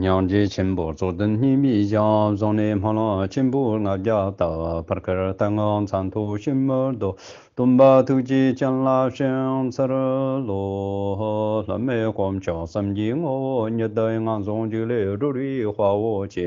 Nyāng jī chīmbō tsō hī mī yāng zhōng nē ngā gyā tā pār kār tāng ngāng tsāng tō shīmbō tū lō mē ngō lē rū rī chī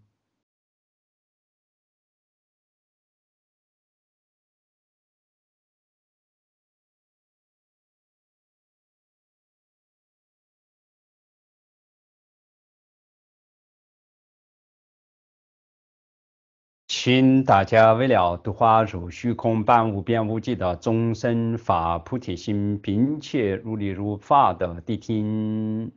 请大家为了度化如虚空般无边无际的众生法菩提心，并且如理如法的谛听。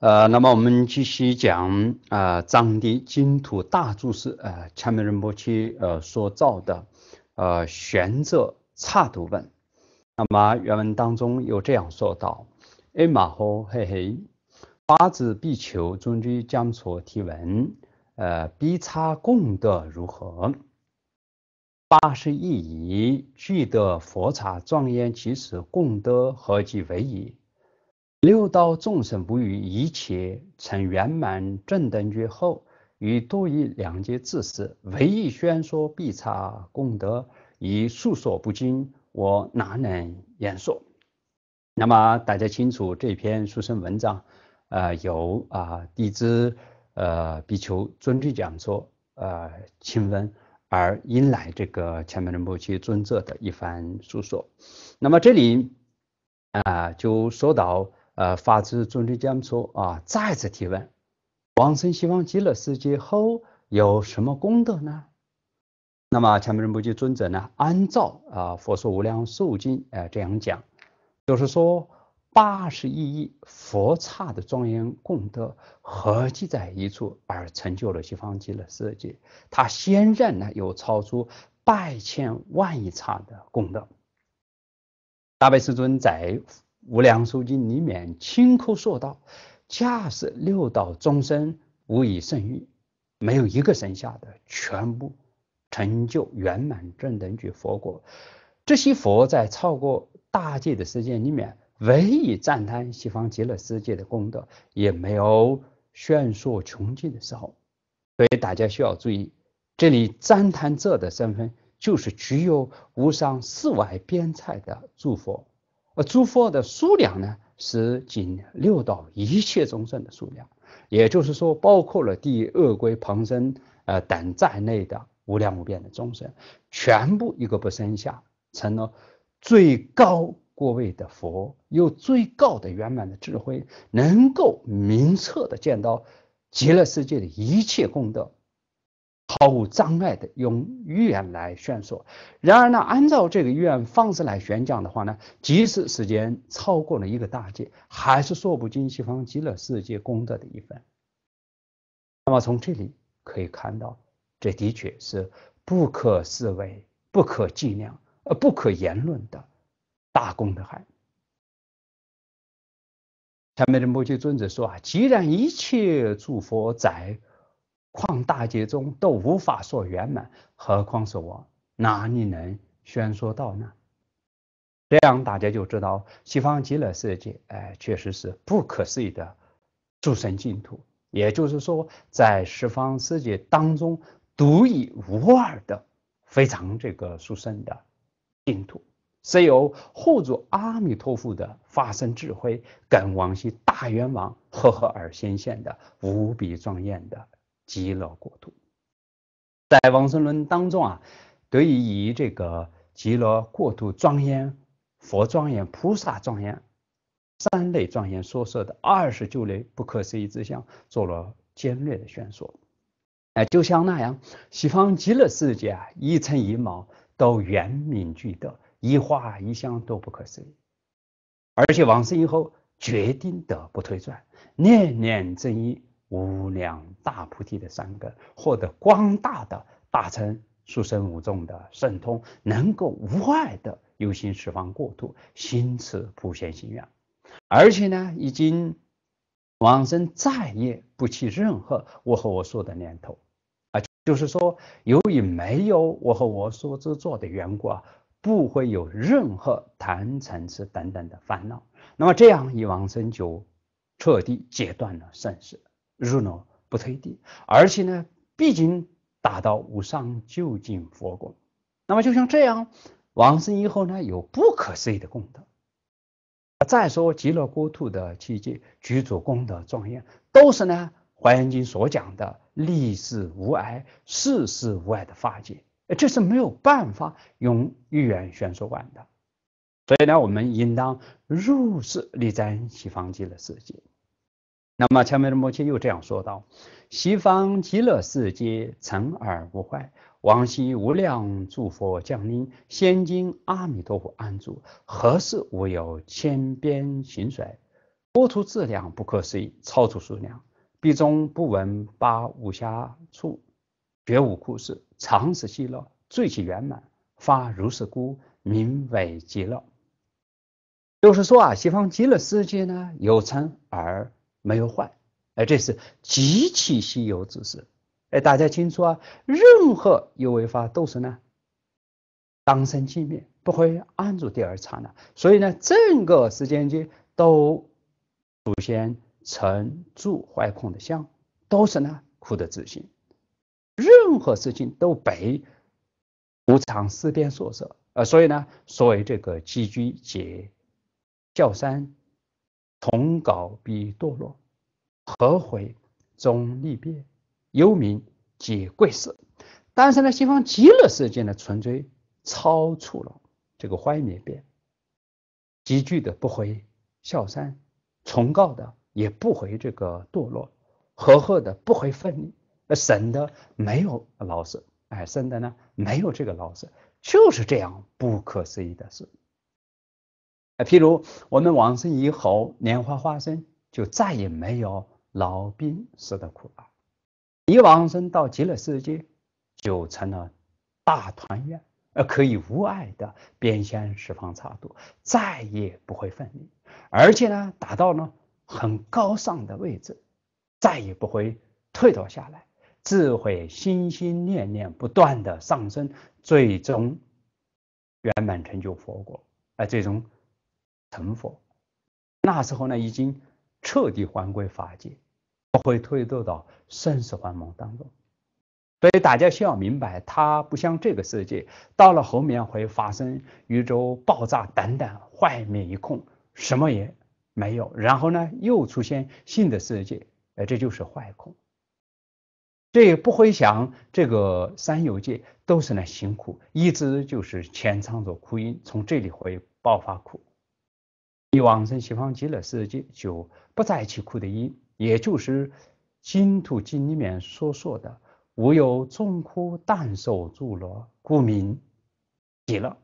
呃，那么我们继续讲啊，藏地净土大注释呃，前面人波切呃所造的呃玄奘差读本，那么原文当中有这样说道：哎马吼嘿嘿，八字必求中居将所提问呃，必差功德如何？八十亿亿具得佛茶庄严，其实功德何及为矣？六道众生不与一切成圆满正等觉后，与多一两界自失，唯意宣说必差功德，以述所不精，我哪能言说？那么大家清楚，这篇书生文章，呃，由啊地子呃比丘尊者讲说，呃亲闻而引来这个前面的某些尊者的一番述说。那么这里啊就说到。呃，法治尊者讲说啊，再次提问：往生西方极乐世界后有什么功德呢？那么，前面人不及尊者呢？按照啊，佛说无量寿经啊，这样讲，就是说八十一亿佛刹的庄严功德合集在一处，而成就了西方极乐世界。他先然呢，有超出百千万亿刹的功德。大悲世尊在。无量寿经里面清口说道：“恰是六道众生无以胜愈，没有一个生下的全部成就圆满正等觉佛果。这些佛在超过大界的世界里面，唯一赞叹西方极乐世界的功德，也没有炫说穷尽的时候。所以大家需要注意，这里赞叹者的身份就是具有无上世外边财的诸佛。”而诸佛的数量呢，是仅六道一切众生的数量，也就是说，包括了地二鬼、旁生呃等在内的无量无边的众生，全部一个不剩下，成了最高过位的佛，有最高的圆满的智慧，能够明彻的见到极乐世界的一切功德。毫无障碍的用语言来宣说，然而呢，按照这个语言方式来宣讲的话呢，即使时间超过了一个大节，还是说不尽西方极乐世界功德的一份。那么从这里可以看到，这的确是不可思维、不可计量、呃不可言论的大功德海。前面的摩诃尊者说啊，既然一切诸佛在。况大劫中都无法说圆满，何况是我？哪里能宣说到呢？这样大家就知道西方极乐世界，哎，确实是不可思议的诸神净土。也就是说，在十方世界当中独一无二的、非常这个殊胜的净土，是由护主阿弥陀佛的法身智慧跟往昔大愿王赫赫而显现的，无比庄严的。极乐国土，在王生论当中啊，对于以这个极乐国土庄严、佛庄严、菩萨庄严三类庄严所设的二十九类不可思议之相做了简略的宣说。哎，就像那样，西方极乐世界一尘一毛都圆明具德，一花一香都不可思议。而且往生以后，决定得不退转，念念正依。无量大菩提的三根，获得光大的大乘殊胜五众的圣通，能够无碍的由心十方过度，心持普贤心愿，而且呢，已经往生再也不起任何我和我说的念头啊，就是说，由于没有我和我说之做的缘故啊，不会有任何贪嗔痴等等的烦恼，那么这样一往生就彻底截断了生死。入脑不退地，而且呢，毕竟达到无上究竟佛果。那么就像这样往生以后呢，有不可思议的功德。再说极乐国土的七界居住功德庄严，都是呢《华严经》所讲的立世无碍、世事无碍的法界，这是没有办法用语言宣说完的。所以呢，我们应当入世立在西方极乐世界。那么前面的摩羯又这样说道：“西方极乐世界成而不坏，往昔无量诸佛降临，现今阿弥陀佛安住，何事无有千边行水，多出质量不可思议，超出数量，必中不闻八无暇处，绝无故事，常使极乐最其圆满，发如是故名为极乐。”就是说啊，西方极乐世界呢，有成而。没有坏，哎，这是极其稀有之事，哎，大家清楚啊。任何有为法都是呢，当生即灭，不会安住第二刹的。所以呢，整个时间界都祖先成住坏空的相，都是呢苦的自性，任何事情都被无常思辨所摄啊。所以呢，所谓这个积聚解教三。崇高必堕落，合毁终立变，幽冥皆贵死。但是呢，西方极乐世界呢，纯粹超出了这个坏灭变，极聚的不回孝三，崇高，的也不回这个堕落，和和的不回分，呃，神的没有老死，哎，神的呢没有这个老死，就是这样不可思议的事。譬如我们往生以后，莲花化身就再也没有老兵时的苦了。一往生到极乐世界，就成了大团圆，而可以无碍的边显十方差度，再也不会分离。而且呢，达到了很高尚的位置，再也不会退倒下来，智慧心心念念不断的上升，最终圆满成就佛果。啊，最终。成佛，那时候呢已经彻底还归法界，不会退堕到生死幻梦当中。所以大家需要明白，它不像这个世界，到了后面会发生宇宙爆炸等等坏灭一空，什么也没有。然后呢，又出现新的世界，哎，这就是坏空。这也不会想这个三有界都是那辛苦，一直就是潜藏着苦因，从这里会爆发苦。以往生西方极乐世界，就不再起苦的因，也就是净土经里面所说的“无有众苦，但受诸乐”，故名极乐。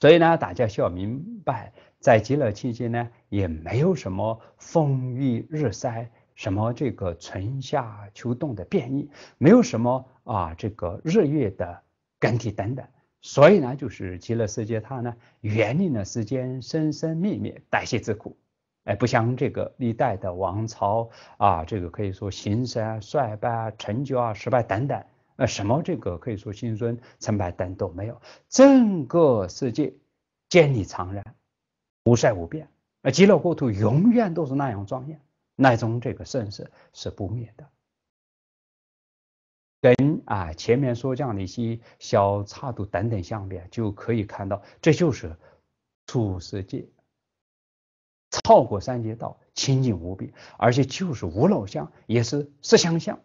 所以呢，大家需要明白，在极乐期间呢，也没有什么风雨日晒，什么这个春夏秋冬的变异，没有什么啊，这个日月的更替等等。所以呢，就是极乐世界它呢，远离了世间生生灭灭，代谢之苦，哎，不像这个历代的王朝啊，这个可以说兴善啊、衰败啊、成就啊、失败等等，呃，什么这个可以说兴衰成败等都没有，整个世界建立常然，无衰无变，那极乐国土永远都是那样庄严，那种这个盛世是不灭的。跟啊前面说这样的一些小岔度等等相别，就可以看到，这就是处世界，超过三界道，清净无比，而且就是五老乡也是十相相。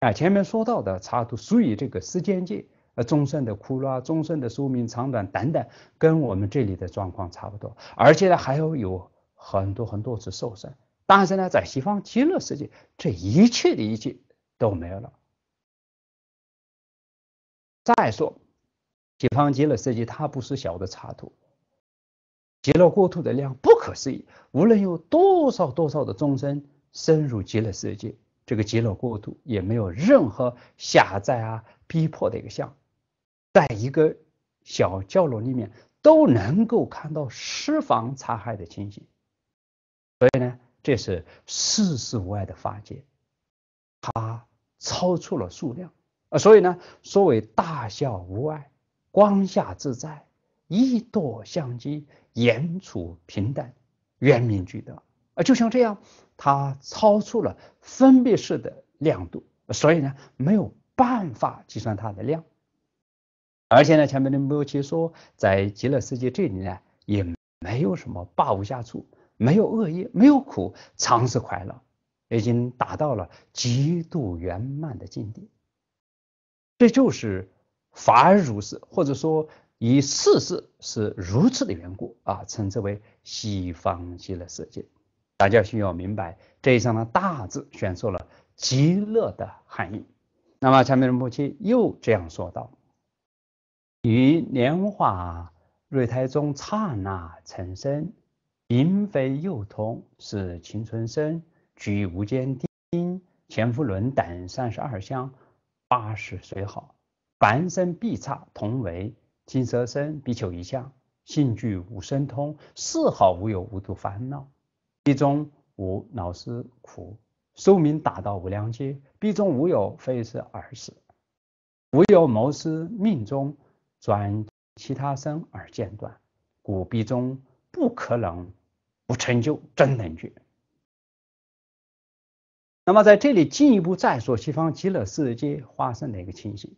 啊，前面说到的差度属于这个时间界，终身的苦乐、终身的寿命长短等等，跟我们这里的状况差不多，而且呢还要有很多很多次受生。但是呢，在西方极乐世界，这一切的一切都没有了。再说，解放极乐世界它不是小的插土，极乐国土的量不可思议。无论有多少多少的众生深入极乐世界，这个极乐国土也没有任何狭窄啊、逼迫的一个相，在一个小角落里面都能够看到十方残骸的情形。所以呢，这是事事无碍的法界，它超出了数量。所以呢，所谓大笑无碍，光下自在，一堕相机，言处平淡，圆明具德。啊，就像这样，它超出了分别式的亮度，所以呢没有办法计算它的量。而且呢，前面的穆奇说，在极乐世界这里呢，也没有什么霸无下处，没有恶意，没有苦，常是快乐，已经达到了极度圆满的境地。这就是法而如是，或者说以事事是如此的缘故啊，称之为西方极乐世界。大家需要明白这一章的大致选说了极乐的含义。那么下面的母亲又这样说道：于莲花瑞胎中刹那成身，淫非幼童，是情存生，居无间丁、前夫轮等三十二相。八十虽好，凡生必差。同为金蛇生，必求一相。性具无神通，四好无有无度烦恼。必中无老师苦，寿命达到无量劫。必中无有非是二十，无有谋师命中转其他生而间断。故必中不可能不成就真能觉。那么在这里进一步再说西方极乐世界发生的一个情形，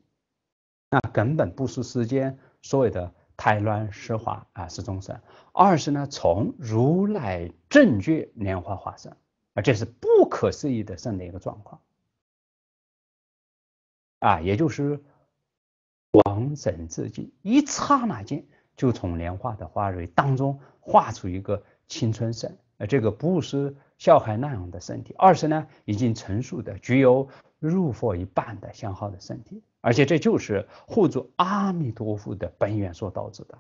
那根本不是世间所谓的太乱湿化啊，是众生。二是呢，从如来正觉莲花化身，啊，这是不可思议的生的一个状况啊，也就是王整自己一刹那间就从莲花的花蕊当中化出一个青春生啊，这个不是。小孩那样的身体，二是呢，已经成熟的具有入佛一半的相好的身体，而且这就是护住阿弥陀佛的本源所导致的。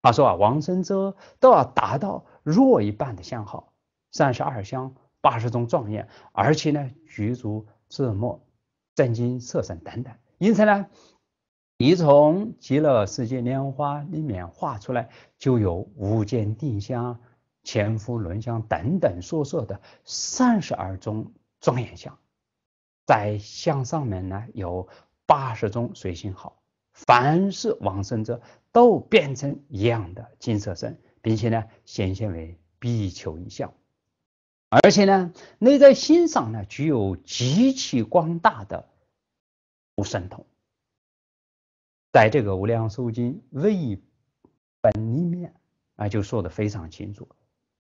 他说啊，王生者都要达到弱一半的相好，三十二相、八十种庄严，而且呢，具足智莫、正经色神等等，因此呢，你从极乐世界莲花里面化出来，就有无间定相。前夫轮相等等所说的三十二中庄严相，在相上面呢有八十种随性好，凡是往生者都变成一样的金色身，并且呢显现为比丘相，而且呢内在心上呢具有极其广大的无神通，在这个《无量寿经》唯本里面啊就说的非常清楚。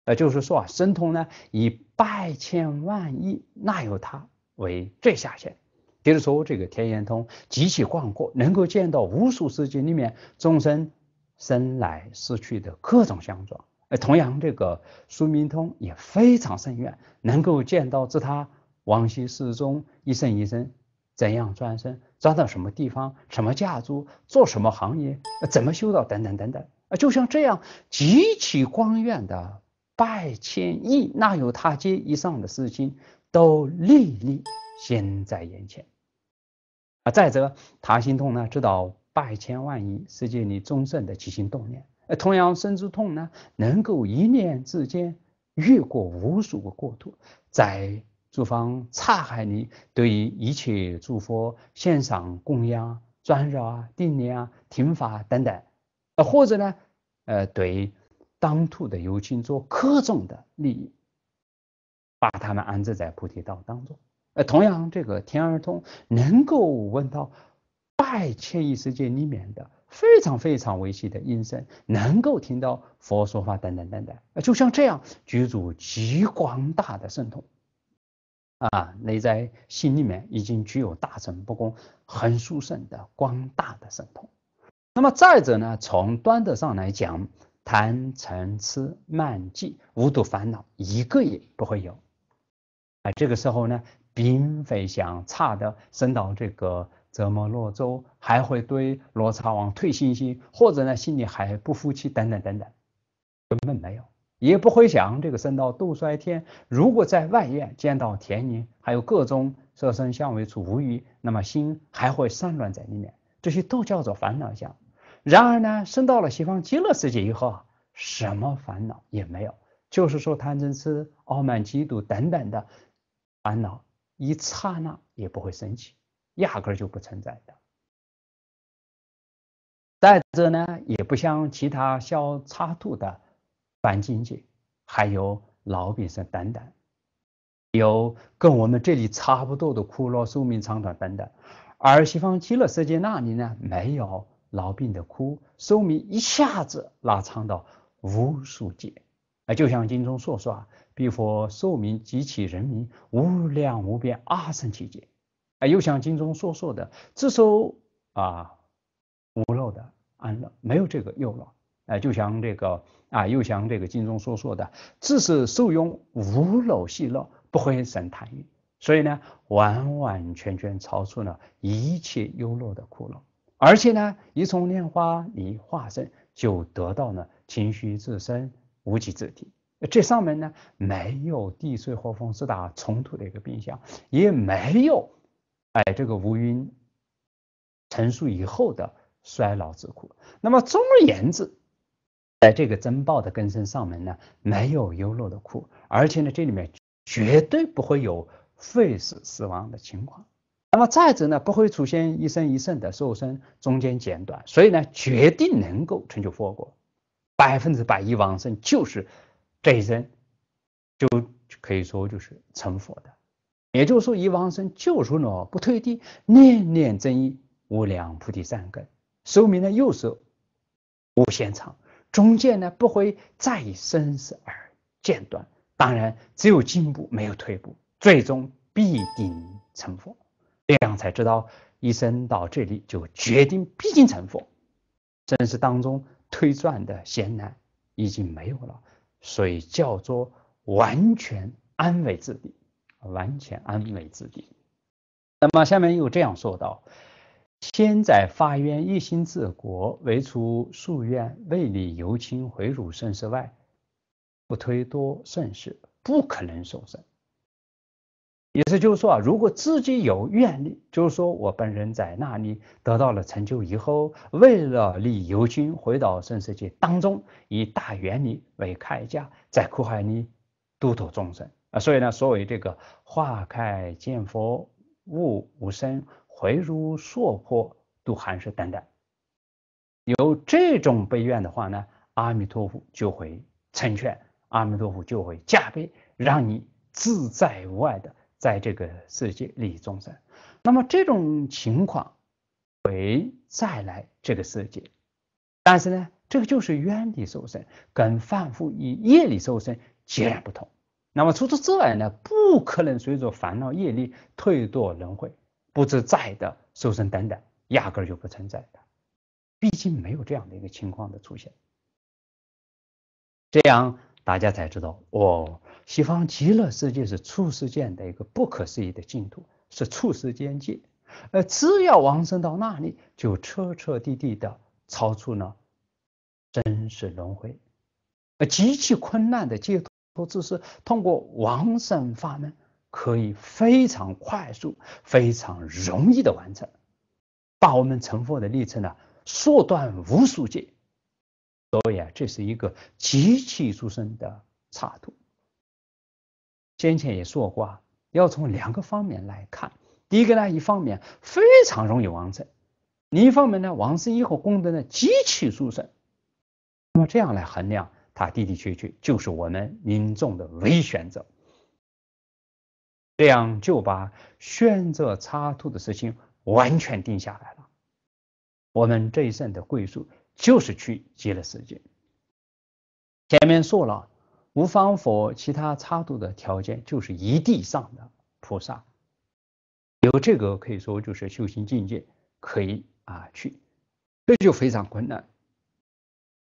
呃，就是说啊，神通呢以百千万亿那有他为最下限。比如说这个天眼通极其广阔，能够见到无数世界里面众生生来死去的各种相状。呃，同样这个苏明通也非常深远，能够见到自他往昔世中一生一生怎样转生，转到什么地方，什么家族，做什么行业，怎么修道，等等等等。啊，就像这样极其光远的。百千亿，那有他阶以上的，事情都历历现，在眼前。啊，再者，他心痛呢，知道百千万亿世界里众生的起心动念。呃，同样身之痛呢，能够一念之间越过无数个国土，在诸方刹海里，对一切诸佛献上供养、专绕啊、顶礼啊、听法等等。呃，或者呢，呃，对。当土的有情做客众的利益，把他们安置在菩提道当中。呃，同样，这个天二通能够闻到拜千亿世界里面的非常非常微细的音声，能够听到佛说法等等等等。就像这样，具足极光大的神通啊，内在心里面已经具有大乘不公很殊胜的光大的神通。那么再者呢，从端的上来讲。谈尘痴慢嫉，五毒烦恼一个也不会有。哎，这个时候呢，并非想差的升到这个折摩洛洲，还会对罗刹王退信心，或者呢心里还不服气，等等等等，根本没有，也不会想这个升到杜衰天。如果在外院见到田宁，还有各种色身相位处无余，那么心还会散乱在里面，这些都叫做烦恼相。然而呢，升到了西方极乐世界以后啊，什么烦恼也没有，就是说贪嗔痴、傲慢、嫉妒等等的烦恼，一刹那也不会升起，压根儿就不存在的。再者呢，也不像其他小刹度的凡境界，还有老比生等等，有跟我们这里差不多的骷髅寿命长短等等，而西方极乐世界那里呢，没有。痨病的枯，寿命一下子拉长到无数劫，啊，就像经中所说啊，必佛寿命及其人民无量无边阿僧祇劫。啊，又像经中所说的，自受啊无漏的安乐，没有这个诱了，啊，就像这个啊，又像这个经中所说的，只是受用无漏喜乐，不会生贪欲，所以呢，完完全全超出了一切忧乐的苦乐。而且呢，一从莲花一化身，就得到了情虚自身无极自体。这上面呢，没有地水火风四大冲突的一个变相，也没有哎这个无云成熟以后的衰老之苦。那么总而言之，在这个真报的根深上面呢，没有优乐的苦，而且呢，这里面绝对不会有废死死亡的情况。那么再者呢，不会出现一生一圣的寿身中间间短，所以呢，决定能够成就佛果，百分之百一往生就是这一生就可以说就是成佛的。也就是说，一往生就是呢不退地，念念真一无量菩提三根，说明呢又是无限长，中间呢不会再生死而间断。当然，只有进步没有退步，最终必定成佛。这样才知道，一生到这里就决定必经成佛。正是当中推算的艰难已经没有了，所以叫做完全安慰自己，完全安慰自己。那么下面又这样说道：先在发愿一心治国，唯除夙愿未理由亲回汝盛世外，不推多盛世，不可能受生。意思就是说啊，如果自己有愿力，就是说我本人在那里得到了成就以后，为了利有军回到圣世界当中，以大愿力为铠甲，在苦海里度脱众生啊。所以呢，所谓这个化开见佛，悟无生，回如娑婆，度寒士等等，有这种悲愿的话呢，阿弥陀佛就会成全，阿弥陀佛就会加倍，让你自在无碍的。在这个世界利益众生，那么这种情况会再来这个世界，但是呢，这个就是冤力受身，跟凡夫以业力受身截然不同。那么除此之外呢，不可能随着烦恼业力退堕轮回，不知在的受身等等，压根儿就不存在的，毕竟没有这样的一个情况的出现。这样。大家才知道哦，西方极乐世界是处世间的一个不可思议的净土，是处世间界。而只要往生到那里，就彻彻底底的超出了真实轮回，而极其困难的解脱之事，通过往生法门，可以非常快速、非常容易的完成，把我们成佛的历程呢，缩短无数劫。所以啊，这是一个极其出胜的差度。先前也说过，要从两个方面来看。第一个呢，一方面非常容易完成，另一方面呢，王正以后功德呢极其殊胜。那么这样来衡量，他的的确确就是我们民众的唯一选择。这样就把选择插图的事情完全定下来了。我们这一生的归宿。就是去极乐世界。前面说了，无方佛其他差度的条件就是一地上的菩萨，有这个可以说就是修行境界可以啊去，这就非常困难，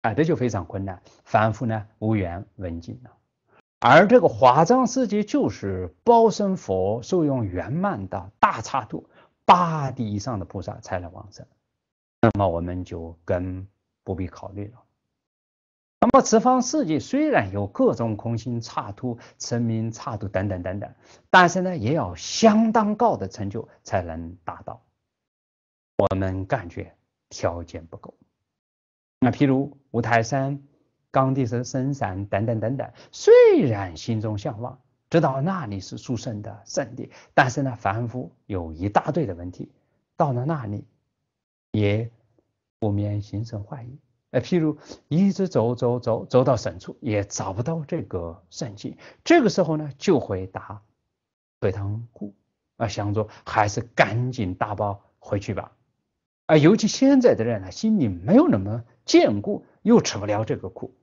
啊，这就非常困难，凡夫呢无缘闻静了。而这个华藏世界就是包身佛受用圆满的大差度八地以上的菩萨才能往生。那么我们就更不必考虑了。那么此方世界虽然有各种空心、差秃、成名、差秃等等等等，但是呢，也要相当高的成就才能达到。我们感觉条件不够。那譬如五台山、冈底斯山等等等等，虽然心中向往，知道那里是殊圣的圣地，但是呢，凡夫有一大堆的问题，到了那里。也不免心生怀疑，哎，譬如一直走走走走到深处，也找不到这个圣境，这个时候呢就会打退堂鼓，啊，想着还是赶紧打包回去吧，啊，尤其现在的人呢，心里没有那么坚固，又吃不了这个苦。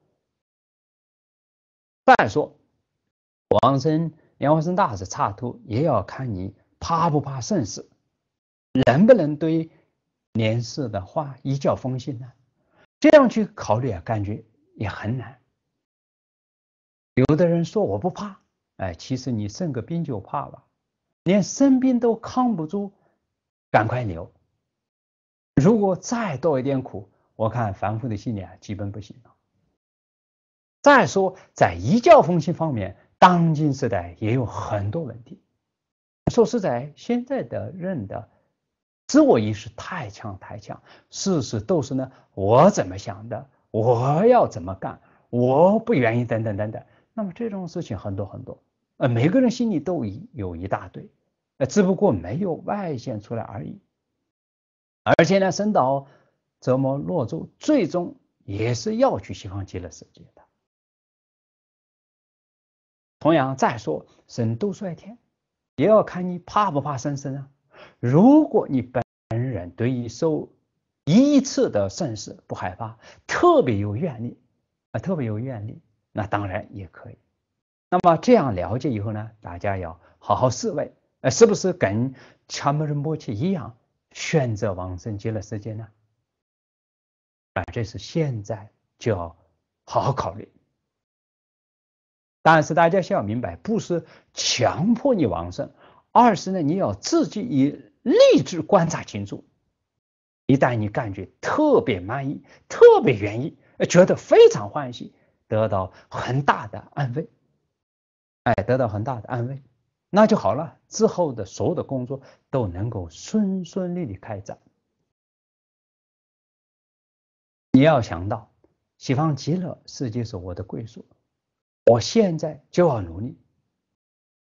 再说，王生、杨王生大师差多，也要看你怕不怕生死，能不能对。年事的话，一觉风信呢？这样去考虑啊，感觉也很难。有的人说我不怕，哎，其实你生个病就怕了，连生病都扛不住，赶快留。如果再多一点苦，我看凡夫的信念基本不行了。再说在一教风信方面，当今时代也有很多问题。说实在，现在的人的。自我意识太强太强，事事都是呢，我怎么想的，我要怎么干，我不愿意，等等等等。那么这种事情很多很多，呃，每个人心里都有一大堆，呃，只不过没有外现出来而已。而且呢，神道折磨落住，最终也是要去西方极乐世界的。同样，再说神都帅天，也要看你怕不怕生生啊？如果你本对于受一次的损事，不害怕，特别有愿力啊，特别有愿力，那当然也可以。那么这样了解以后呢，大家要好好思维，呃，是不是跟前面的默契一样，选择往生极乐世界呢？啊，这是现在就要好好考虑。但是大家需要明白，不是强迫你往生，二是呢，你要自己以立志观察清楚。一旦你感觉特别满意、特别愿意，觉得非常欢喜，得到很大的安慰，哎，得到很大的安慰，那就好了。之后的所有的工作都能够顺顺利利开展。你要想到，西方极乐世界是我的归宿，我现在就要努力。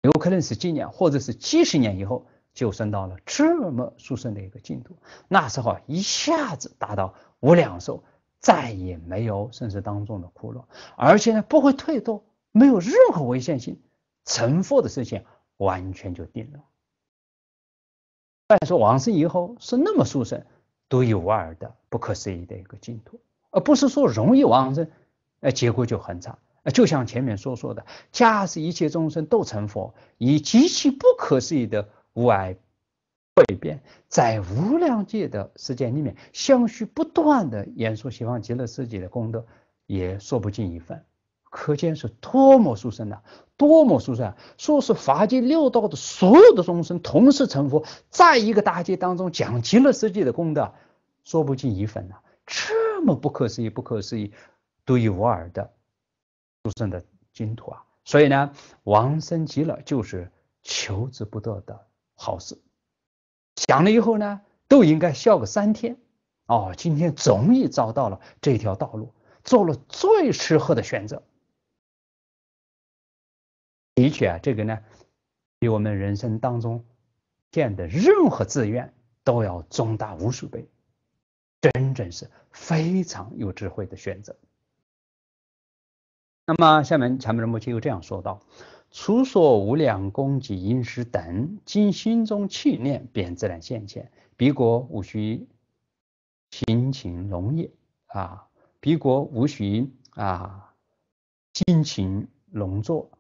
有可能是今年，或者是几十年以后。就升到了这么殊胜的一个进度。那时候一下子达到无量寿，再也没有生死当中的苦乐，而且呢不会退堕，没有任何危险性，成佛的事情完全就定了。再说往生以后是那么殊胜、独一无二的、不可思议的一个净土，而不是说容易往生，呃，结果就很差。就像前面所说的，家是一切众生都成佛，以极其不可思议的。无碍蜕变，在无量界的时间里面，相续不断的演说西方极乐世界的功德，也说不尽一份，可见是多么殊胜啊，多么殊胜啊！说是法界六道的所有的众生同时成佛，在一个大界当中讲极乐世界的功德，说不尽一份啊，这么不可思议，不可思议，独一无二的殊胜的净土啊！所以呢，往生极乐就是求之不得的。好事，想了以后呢，都应该笑个三天。哦，今天终于找到了这条道路，做了最适合的选择。的确啊，这个呢，比我们人生当中见的任何志愿都要重大无数倍，真正是非常有智慧的选择。那么，下面前面的母亲又这样说道：“除所无量功及因食等，经心中气念，便自然现前。彼国无须辛勤农业啊，彼国无须啊辛勤农作，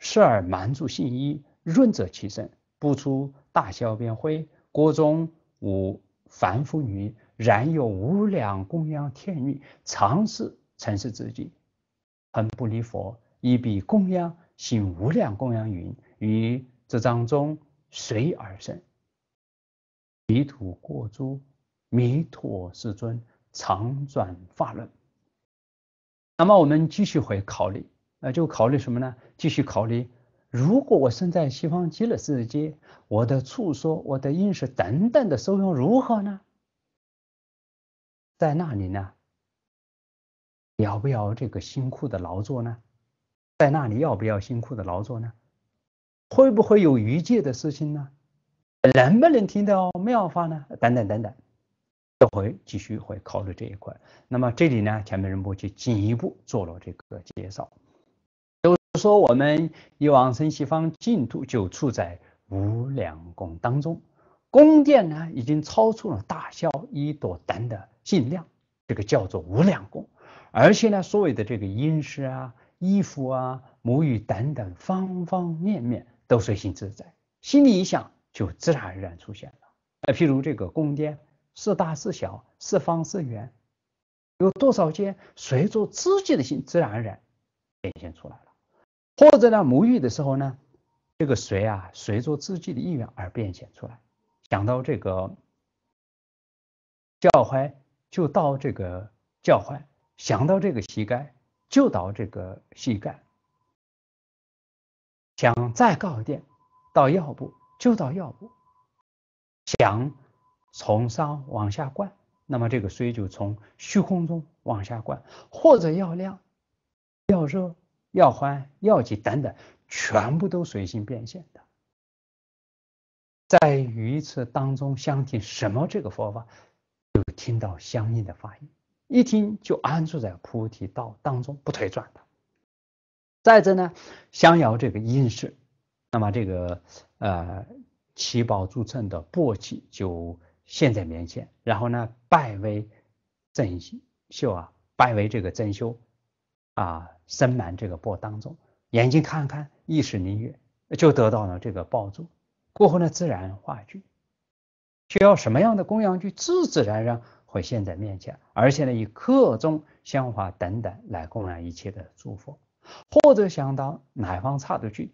时而满足信衣润泽其身，不出大小便灰。国中无凡夫女，然有无量供养天女，常是尘世之境，恒不离佛，以彼供养。性无量供养云于这章中随而生。弥陀过诸弥陀世尊常转法轮。那么我们继续会考虑，那就考虑什么呢？继续考虑，如果我生在西方极乐世界，我的触说、我的应识等等的受用如何呢？在那里呢，要不要这个辛苦的劳作呢？在那里要不要辛苦的劳作呢？会不会有逾界的事情呢？能不能听到妙法呢？等等等等，这回继续会考虑这一块。那么这里呢，前面人部就进一步做了这个介绍，就说我们以往生西方净土就处在无量宫当中，宫殿呢已经超出了大小一朵等的尽量，这个叫做无量宫。而且呢，所谓的这个阴湿啊。衣服啊，母语等等方方面面都随心自在。心里一想，就自然而然出现了。那譬如这个宫殿，是大是小，是方是圆，有多少间，随着自己的心自然而然变现出来了。或者呢，沐浴的时候呢，这个谁啊，随着自己的意愿而变现出来。想到这个脚踝，就到这个脚踝；想到这个膝盖。就到这个膝盖，想再高一点到腰部，就到腰部，想从上往下灌，那么这个水就从虚空中往下灌，或者要亮、要热、要欢、要急等等，全部都随心变现的，在于此当中，相信什么这个佛法，就听到相应的法音。一听就安住在菩提道当中不退转的。再者呢，相瑶这个因事，那么这个呃七宝铸成的簸箕就现在面前，然后呢拜为真修啊，拜为这个真修啊，身满这个钵当中，眼睛看看意识明月，就得到了这个宝珠。过后呢，自然化具，需要什么样的供养具，自自然然。会现，在面前，而且呢，以刻钟香华等等来供养一切的诸佛，或者想到哪方差度去，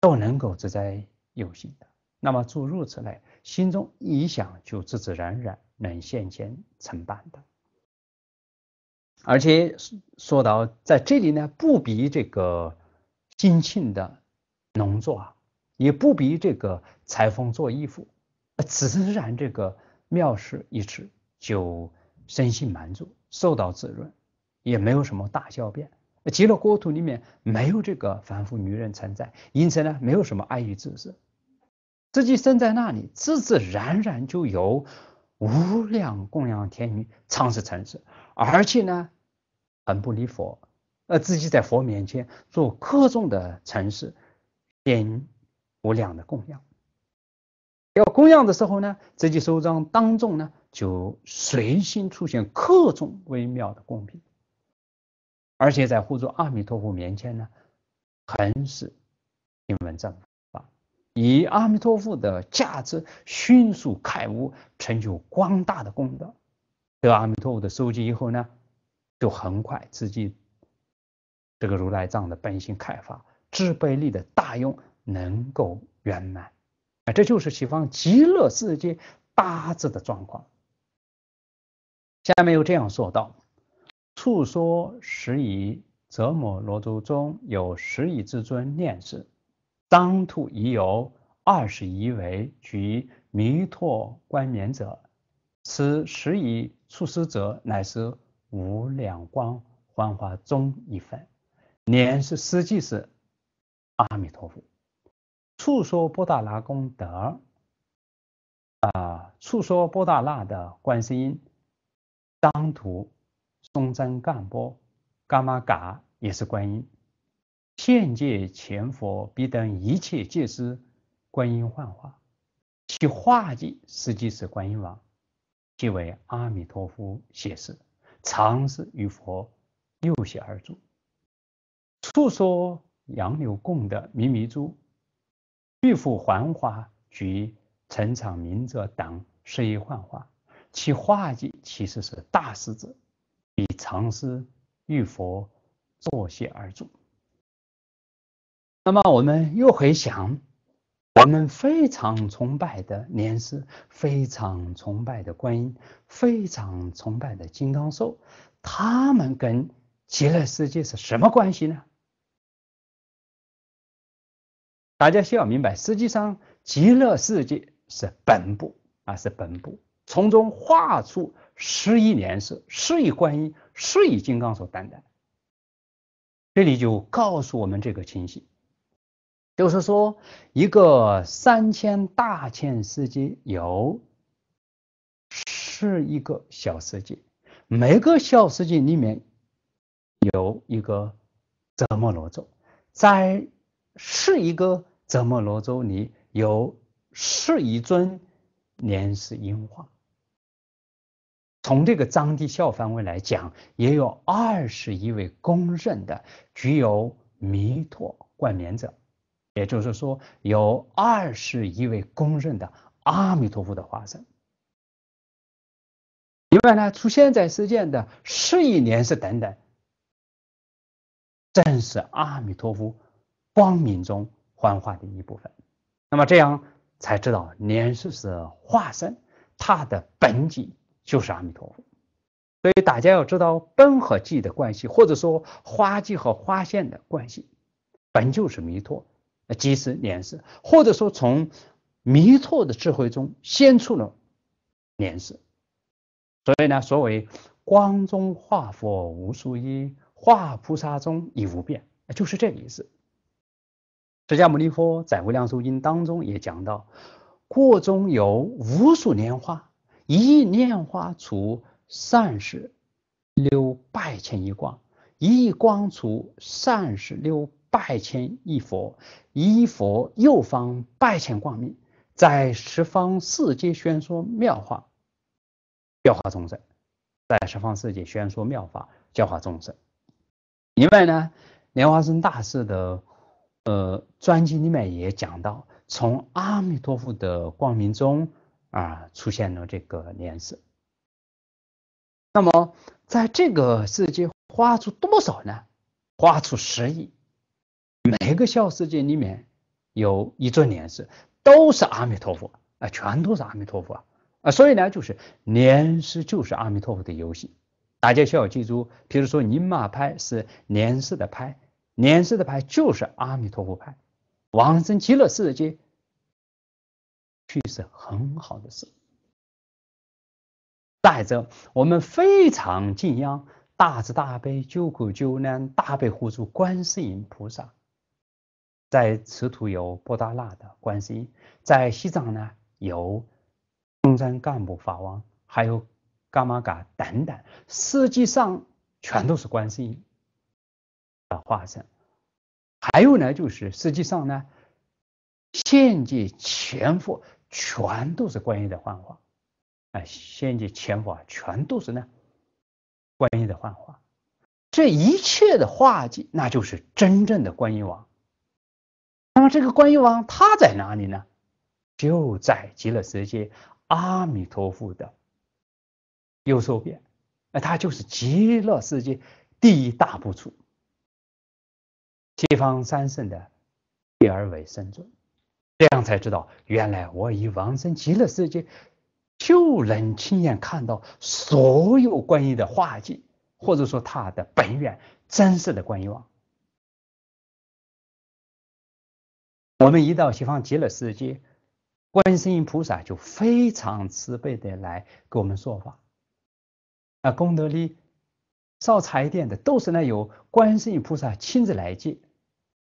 都能够自在有心的。那么诸如此类，心中一想就自自然然能现前成办的。而且说到在这里呢，不比这个金庆的农作，啊，也不比这个裁缝做衣服，自然这个妙事一至。就身心满足，受到滋润，也没有什么大小便。极乐国土里面没有这个凡夫女人存在，因此呢，没有什么爱欲知识。自己生在那里，自自然然就有无量供养天女常侍臣世，而且呢，很不离佛。呃，自己在佛面前做各种的尘世，天无量的供养。要供养的时候呢，自己收装当众呢。就随心出现各种微妙的供品，而且在护住阿弥陀佛面前呢，很是平稳正法，以阿弥陀佛的价值迅速开悟，成就广大的功德。得阿弥陀佛的收集以后呢，就很快自己这个如来藏的本性开发，智悲力的大用能够圆满。啊，这就是西方极乐世界八字的状况。下面又这样说道：“处说时仪，则摩罗族中有十亿之尊念是，当兔已有二十仪为举弥陀冠冕者。此十仪处师者，乃是无量光幻化中一份。念是实际是阿弥陀佛。处说波达拉功德，啊，处说波达拉的观世音。”当涂松赞干波，伽玛嘎也是观音。现界前佛，彼等一切界师观音幻化，其化迹实际是观音王，即为阿弥陀佛写示，常是与佛右胁而住。触说杨柳供的弥弥珠，玉虎还花举陈场明者等，是亦幻化。其画技其实是大师者，以长师遇佛坐谢而著。那么我们又回想，我们非常崇拜的莲师，非常崇拜的观音，非常崇拜的金刚兽，他们跟极乐世界是什么关系呢？大家需要明白，实际上极乐世界是本部啊，是本部。从中画出十意年师、诗意观音、诗意金刚所担的，这里就告诉我们这个情形，就是说，一个三千大千世界有是一个小世界，每个小世界里面有一个折摩罗洲，在是一个折摩罗洲里有是一尊莲师樱花。从这个张地孝范围来讲，也有二十一位公认的具有弥陀冠冕者，也就是说，有二十一位公认的阿弥陀佛的化身。另外呢，出现在世间的十亿年是等等，正是阿弥陀佛光明中幻化的一部分。那么这样才知道，年师是化身，它的本体。就是阿弥陀佛，所以大家要知道本和寂的关系，或者说花迹和花现的关系，本就是弥陀，即是莲氏，或者说从弥陀的智慧中现出了莲氏，所以呢，所谓光中化佛无数一，化菩萨中亦无变，就是这个意思。释迦牟尼佛在无量寿经当中也讲到，过中有无数莲花。一念花除善事六百千一光，一光除善事六百千一佛，一佛又方百千光明，在十方世界宣说妙法，教化众生；在十方世界宣说妙法，教化众生。另外呢，莲花生大师的呃专辑里面也讲到，从阿弥陀佛的光明中。啊，出现了这个莲师。那么，在这个世界花出多少呢？花出十亿，每个小世界里面有一尊莲师，都是阿弥陀佛啊，全都是阿弥陀佛啊。所以呢，就是莲师就是阿弥陀佛的游戏，大家需要记住。比如说尼玛派是莲师的派，莲师的派就是阿弥陀佛派，往生极乐世界。去是很好的事。再者，我们非常敬仰大慈大悲救苦救难大悲护助观世音菩萨，在此土有波达那的观世音，在西藏呢有中山干部法王，还有伽玛嘎等等，实际上全都是观世音的化身。还有呢，就是实际上呢，现界前佛。全都是观音的幻化，哎，仙界千佛全都是呢，观音的幻化，这一切的化境，那就是真正的观音王。那么这个观音王他在哪里呢？就在极乐世界阿弥陀佛的右手边，那他就是极乐世界第一大部处，西方三圣的第二位圣尊。这样才知道，原来我一往生极乐世界，就能亲眼看到所有观音的化迹，或者说他的本愿真实的观音王。我们一到西方极乐世界，观世音菩萨就非常慈悲的来给我们说法。那功德力、烧财殿的都是呢，有观世音菩萨亲自来接，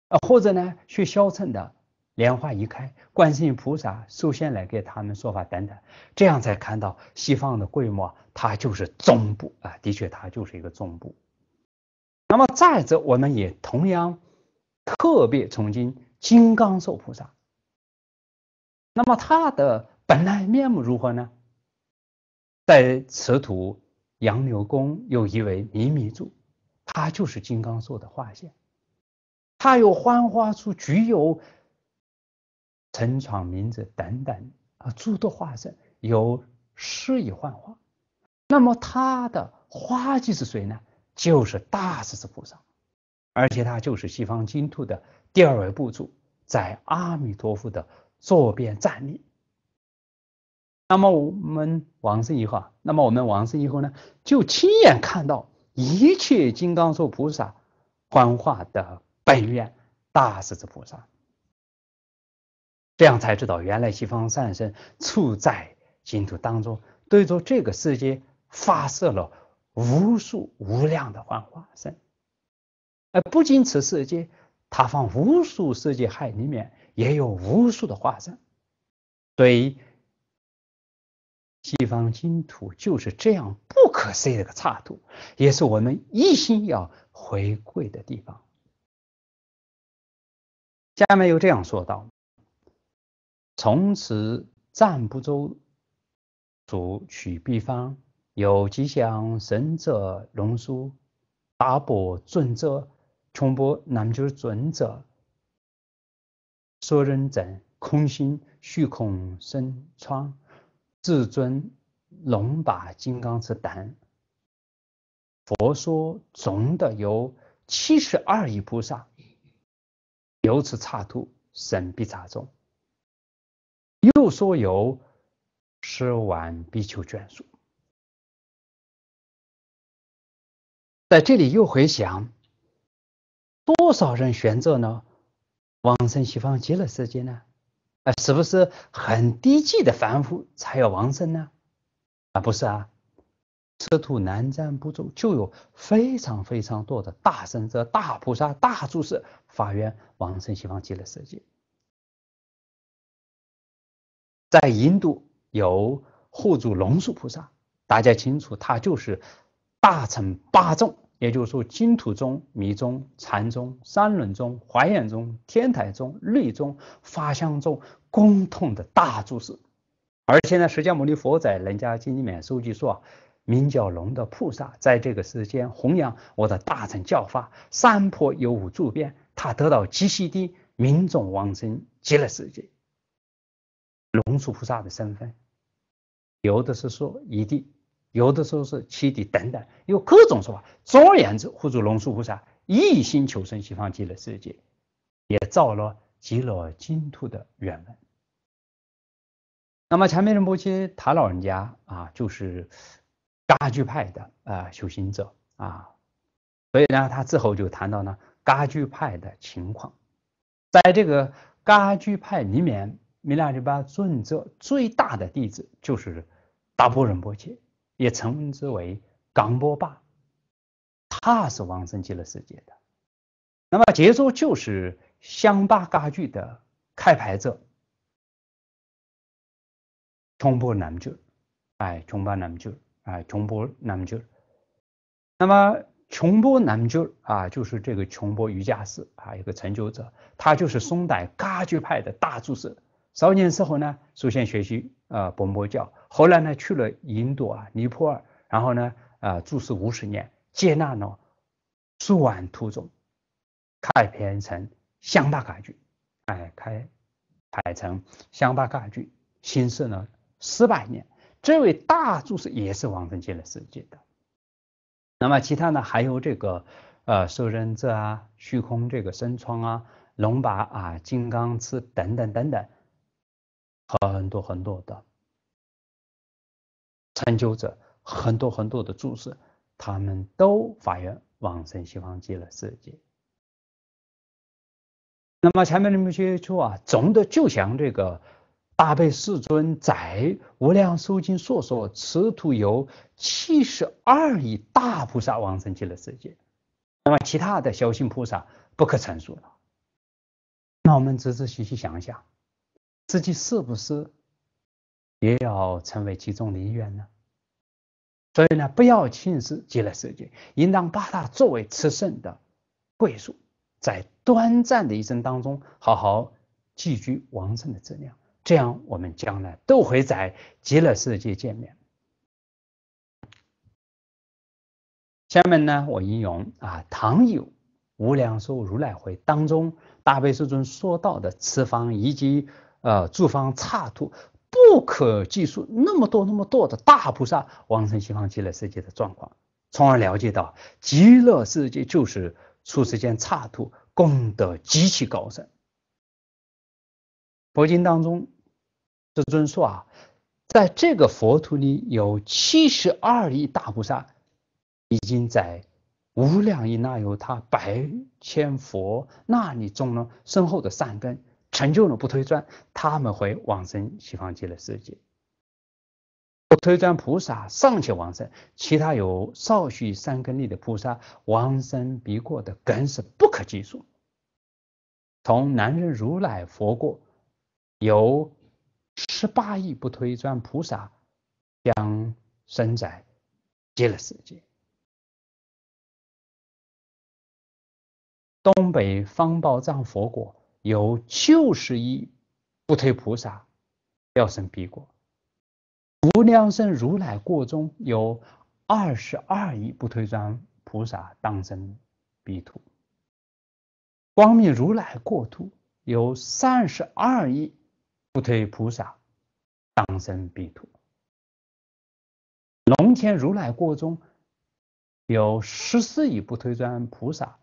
啊，或者呢去消称的。莲花一开，观世音菩萨首先来给他们说法，等等，这样才看到西方的规模，它就是中部啊，的确，它就是一个中部。那么再者，我们也同样特别崇敬金刚手菩萨。那么他的本来面目如何呢？在此土，杨柳公又译为米米柱，他就是金刚手的化身，他又幻化出具有。陈闯明子等等啊，诸多化身有诗以幻化。那么他的花季是谁呢？就是大势至菩萨，而且他就是西方净土的第二位部主，在阿弥陀佛的坐边站立。那么我们往生以后啊，那么我们往生以后呢，就亲眼看到一切金刚座菩萨幻化的本愿大势至菩萨。这样才知道，原来西方善神处在净土当中，对着这个世界发射了无数无量的幻化生。而不仅此世界，他方无数世界海里面也有无数的化身，所以，西方净土就是这样不可思议的个刹土，也是我们一心要回归的地方。下面又这样说道。从此暂不周，主取必方有吉祥神者龙书达伯尊者穷波，那就是准者，说人者空心虚空生疮，至尊龙把金刚之胆，佛说总的有七十二亿菩萨，由此差度，神必差众。又说有十万比丘眷属，在这里又回想，多少人选择呢？往生西方极乐世界呢？啊，是不是很低级的凡夫才要往生呢？啊，不是啊，赤兔南瞻部洲就有非常非常多的大圣者、大菩萨、大住士，法缘往生西方极乐世界。在印度有护住龙树菩萨，大家清楚，他就是大乘八众，也就是说，净土宗、迷宗、禅宗、三轮宗、华严宗、天台宗、律宗、法相宗共通的大住士。而现在，释迦牟尼佛在人家经里面收集说，啊，名叫龙的菩萨，在这个世间弘扬我的大乘教法，山坡有五住边，他得到极喜地，民众往生极乐世界。龙树菩萨的身份，有的是说一地，有的时候是七地，等等，有各种说法。总而言之，护住龙树菩萨一心求生西方极乐世界，也造了极乐净土的圆满。那么，前面的摩羯，他老人家啊，就是噶举派的啊修行者啊，所以呢，他之后就谈到呢，噶举派的情况，在这个噶举派里面。米拉日巴尊者最大的弟子就是达波仁波切，也称之为冈波巴，他是往生极乐世界的。那么杰作就是香巴嘎举的开牌者，琼波南珠，哎，琼波南珠，哎，琼波南珠。那么琼波南珠啊，就是这个琼波瑜伽师啊，一个成就者，他就是松代嘎举派的大住持。少年时候呢，首先学习啊，波摩教。后来呢，去了印度啊，尼泊尔，然后呢，啊，住世五十年，接纳了数万徒众，开篇成香巴嘎举，哎，开开成香巴嘎举，兴盛了四百年。这位大住世也是王珍杰的师讲的。那么其他呢，还有这个呃，寿仁者啊，虚空这个深窗啊，龙拔啊，金刚刺等等等等。很多很多的成就者，很多很多的注释，他们都发愿往生西方极乐世界。那么前面你们学触啊，总的就像这个大悲世尊在无量寿经所说，此土有七十二亿大菩萨往生极乐世界。那么其他的修行菩萨不可陈述了。那我们仔仔细细想一想。自己是不是也要成为其中的一员呢？所以呢，不要轻视极乐世界，应当把它作为吃圣的归宿，在短暂的一生当中，好好寄居王圣的质量，这样我们将来都会在极乐世界见面。下面呢，我引用啊《唐有无量寿如来会》当中大悲书中说到的此方以及。呃，诸方刹土不可计数那么多那么多的大菩萨往生西方极乐世界的状况，从而了解到极乐世界就是出世间刹土功德极其高深。佛经当中，释尊说啊，在这个佛土里有七十二亿大菩萨，已经在无量亿那由他百千佛那里种了深厚的善根。成就了不推转，他们会往生西方极乐世界。不推转菩萨尚且往生，其他有少许三根利的菩萨往生必过的根是不可计数。从南人如来佛过，有十八亿不推转菩萨将生在极乐世界。东北方宝藏佛国。有九十亿不退菩萨，妙生彼国，无量生如来过中，有二十二亿不退转菩萨当生彼土，光明如来过土有三十二亿不退菩萨当生彼土，龙天如来过中有十四亿不退转菩萨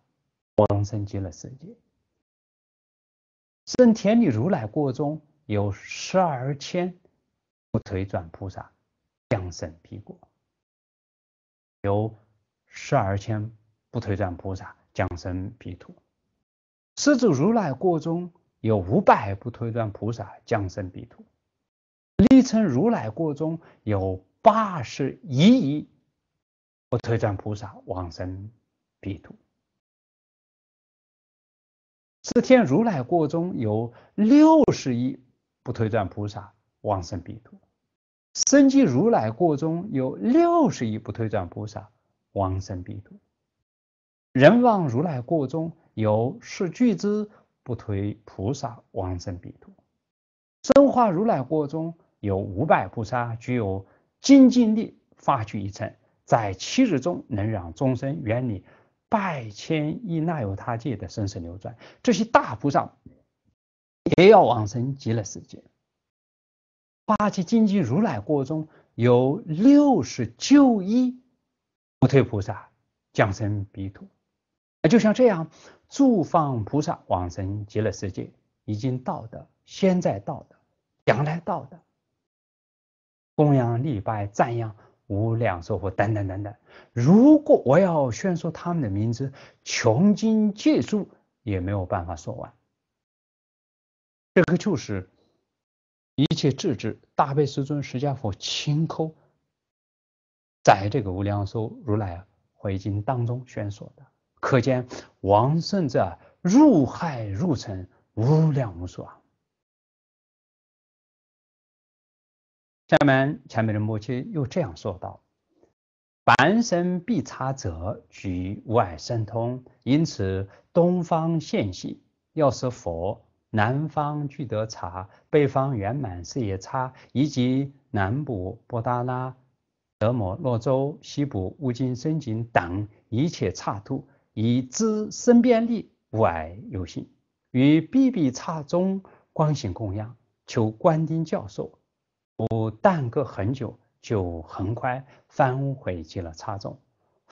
当生极乐世界。圣天女如来过中有十二千不退转菩萨降生彼国，有十二千不退转菩萨降生彼土，世主如来过中有五百不退转菩萨降生彼土，历称如来过中有八十一亿不退转菩萨往生彼土。四天如来过中有六十亿不推转菩萨往生彼土，生即如来过中有六十亿不推转菩萨往生彼土，人望如来过中有十俱胝不推菩萨往生彼土，生化如来过中有五百菩萨具有精进力，发具一乘，在七日中能让众生远离。百千亿那由他界的生死流转，这些大菩萨也要往生极乐世界。八戒金刚如来国中有六十就一不退菩萨，降生彼土。就像这样，诸方菩萨往生极乐世界，已经到的，现在到的，将来到的，供养、礼拜、赞扬。无量寿佛等等等等，如果我要宣说他们的名字，穷尽借术也没有办法说完。这个就是一切智智大悲世尊释迦佛亲口在这个无量寿如来回经当中宣说的，可见王胜者入海入尘无量无数啊。下面前面的母亲又这样说道：“凡生必差者，举外神通，因此东方现性，要是佛，南方具德茶，北方圆满事业差，以及南部波达拉、德摩洛州、西部乌金深井等一切差土，以知身便利外有性，与比比差中光行供养，求观丁教授。”我耽搁很久，就很快返回极乐刹中。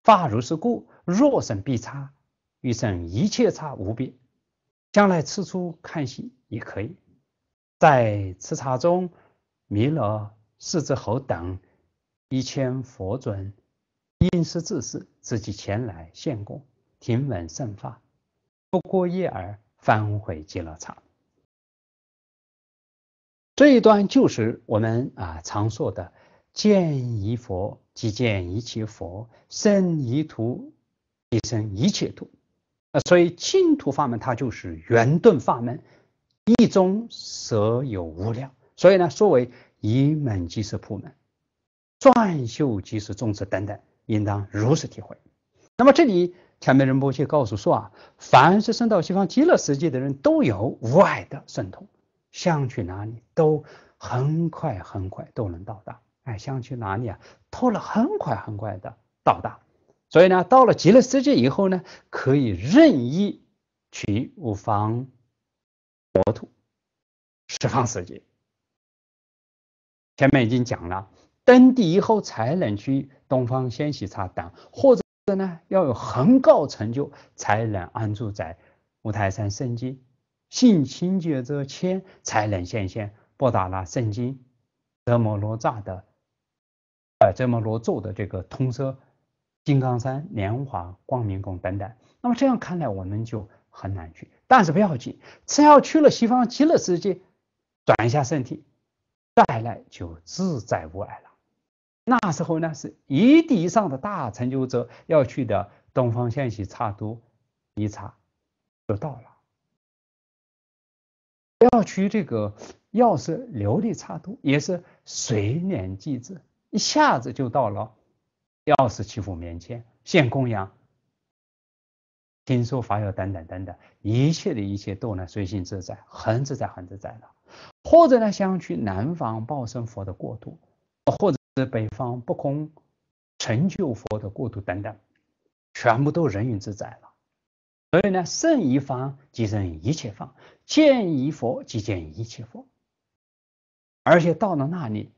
法如是故，若生必差，欲生一切差无别。将来吃出看戏也可以，在吃茶中，弥勒世子侯等一千佛尊因是自士自己前来献供，听闻圣法，不过夜而返回极乐刹。这一段就是我们啊常说的，见一佛即见一切佛，生一图即生一切图”。啊，所以净土法门它就是圆顿法门，一中舍有无量。所以呢，说为一门即是普门，转修即是众持等等，应当如实体会。那么这里前面仁波切告诉说啊，凡是生到西方极乐世界的人都有无碍的神通。想去哪里都很快很快都能到达，哎，想去哪里啊？拖了很快很快的到达。所以呢，到了极乐世界以后呢，可以任意去五方国土十方世界。前面已经讲了，登地以后才能去东方仙喜刹等，或者呢要有很高成就才能安住在五台山圣经性清节则谦，才能显现。不打了，圣经、折磨罗刹》的，呃，真魔罗咒的这个通彻，金刚山、莲华、光明宫等等。那么这样看来，我们就很难去。但是不要紧，只要去了西方极乐世界，转一下身体，再来就自在无碍了。那时候呢，是一地以上的大成就者要去的东方现起刹都一刹就到了。要去这个药师琉璃差多，也是随念即至，一下子就到了。药师祈福面前现供养、听说法有等等等等，一切的一切都能随心自在，很自在，很自在了。或者呢，想去南方报身佛的过渡，或者是北方不空成就佛的过渡等等，全部都人云自在了。所以呢，胜一方即胜一切方，见一佛即见一切佛。而且到了那里，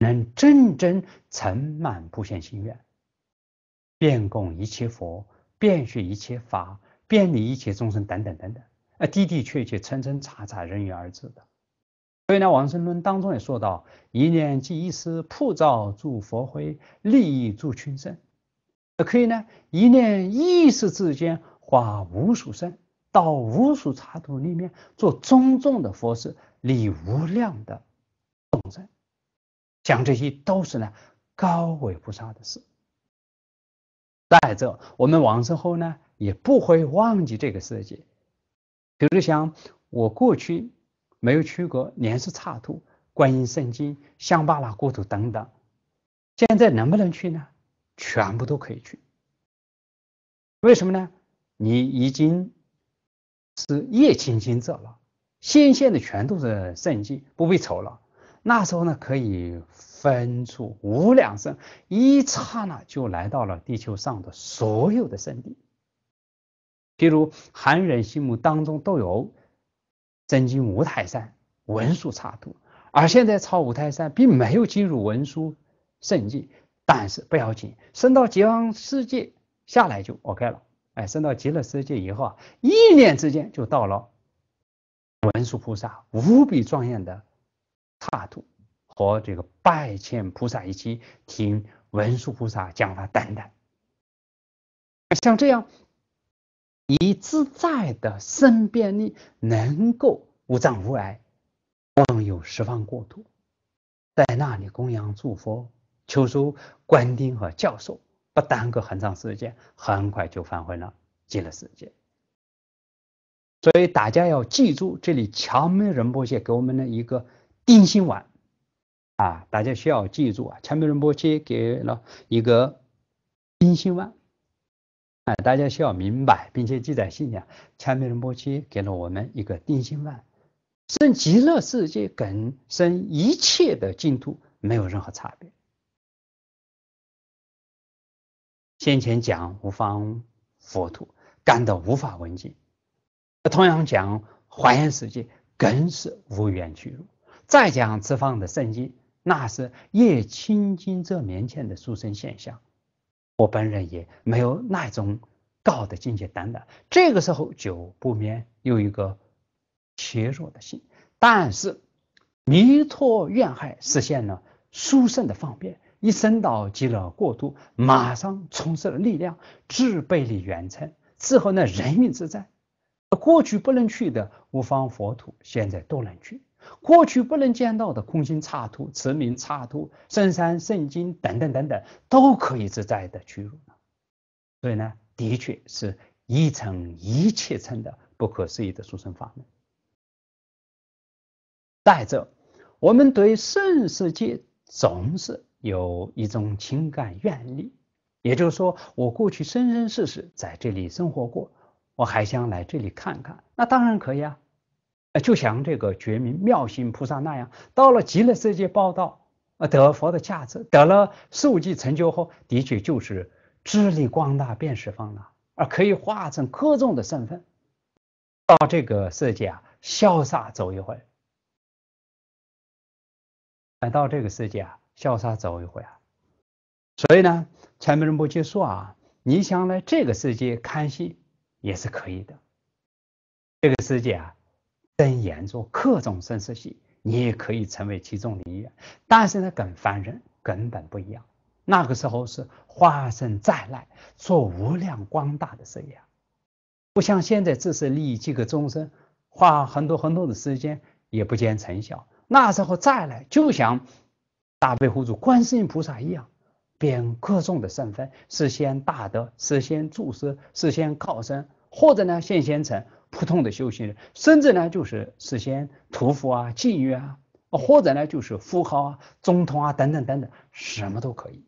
能正真成满布现心愿，遍供一切佛，遍学一切法，遍礼一切众生，等等等等。啊，的的确确层层查查，人云而至的。所以呢，往生论当中也说到：一念即一思，普照诸佛辉，利益诸群生。也可以呢，一念意识之间。化无数身到无数刹土里面做种种的佛事，理无量的众生，讲这些都是呢高伟菩萨的事。再者，我们往生后呢，也不会忘记这个世界。比如像我过去没有去过莲师刹土、观音圣经、香巴拉国土等等，现在能不能去呢？全部都可以去。为什么呢？你已经是夜青金者了，新鲜的全都是圣迹，不必愁了。那时候呢，可以分出五两身，一刹那就来到了地球上的所有的圣地。譬如韩人心目当中都有真经五台山、文殊茶土，而现在抄五台山并没有进入文殊圣迹，但是不要紧，升到极光世界下来就 OK 了。哎，升到极乐世界以后啊，一念之间就到了文殊菩萨无比庄严的刹土，和这个拜见菩萨一起听文殊菩萨讲法等等。像这样以自在的身边力，能够无障无碍，拥有十方国土，在那里供养诸佛，求出观丁和教授。不耽搁很长时间，很快就返回了极乐世界。所以大家要记住，这里强明仁波切给我们的一个定心丸啊，大家需要记住啊，强明仁波切给了一个定心丸啊，大家需要明白，并且记在心里啊，强面仁波切给了我们一个定心丸，生极乐世界跟生一切的净土没有任何差别。先前讲无方佛土，干得无法闻经；同样讲华严世界，更是无缘去入。再讲此方的圣经，那是叶青金遮面前的殊胜现象。我本人也没有那种高的境界等等，这个时候就不免有一个怯弱的心。但是弥陀愿海实现了殊胜的方便。一生到积了过度，马上充实了力量，自备了远乘，之后呢，人民自在。过去不能去的无方佛土，现在都能去；过去不能见到的空心刹土、慈名刹土、圣山圣经等等等等，都可以自在的去入了。所以呢，的确是一层一切层的不可思议的殊胜法门。再者，我们对圣世界总是。有一种情感愿力，也就是说，我过去生生世世在这里生活过，我还想来这里看看，那当然可以啊。就像这个觉明妙心菩萨那样，到了极乐世界报道，呃，得佛的价值，得了数级成就后，的确就是智力光大，遍十方了，而可以化成各种的身份，到这个世界啊潇洒走一回，来到这个世界啊。潇洒走一回啊！所以呢，前面人不接说啊？你想来这个世界看戏也是可以的。这个世界啊，真演做各种生死戏，你也可以成为其中的一员。但是呢，跟凡人根本不一样。那个时候是化身再来做无量光大的事业，不像现在只是利益几个众生，花很多很多的时间也不见成效。那时候再来就想。大悲护主、观世音菩萨一样，变各种的身份：是先大德，是先住持，是先靠山，或者呢，现现成普通的修行人，甚至呢，就是是先屠夫啊、妓女啊，或者呢，就是富豪啊、中统啊等等等等，什么都可以。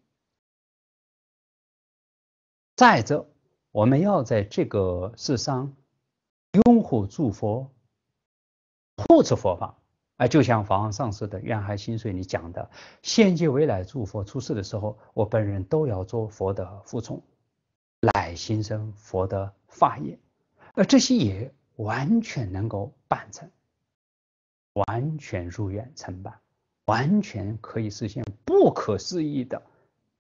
再者，我们要在这个世上拥护诸佛，护持佛法。啊，就像法王上师的《愿海心水里讲的，现界未来诸佛出世的时候，我本人都要做佛的服从，来新生佛的法业，而这些也完全能够办成，完全入愿成办，完全可以实现不可思议的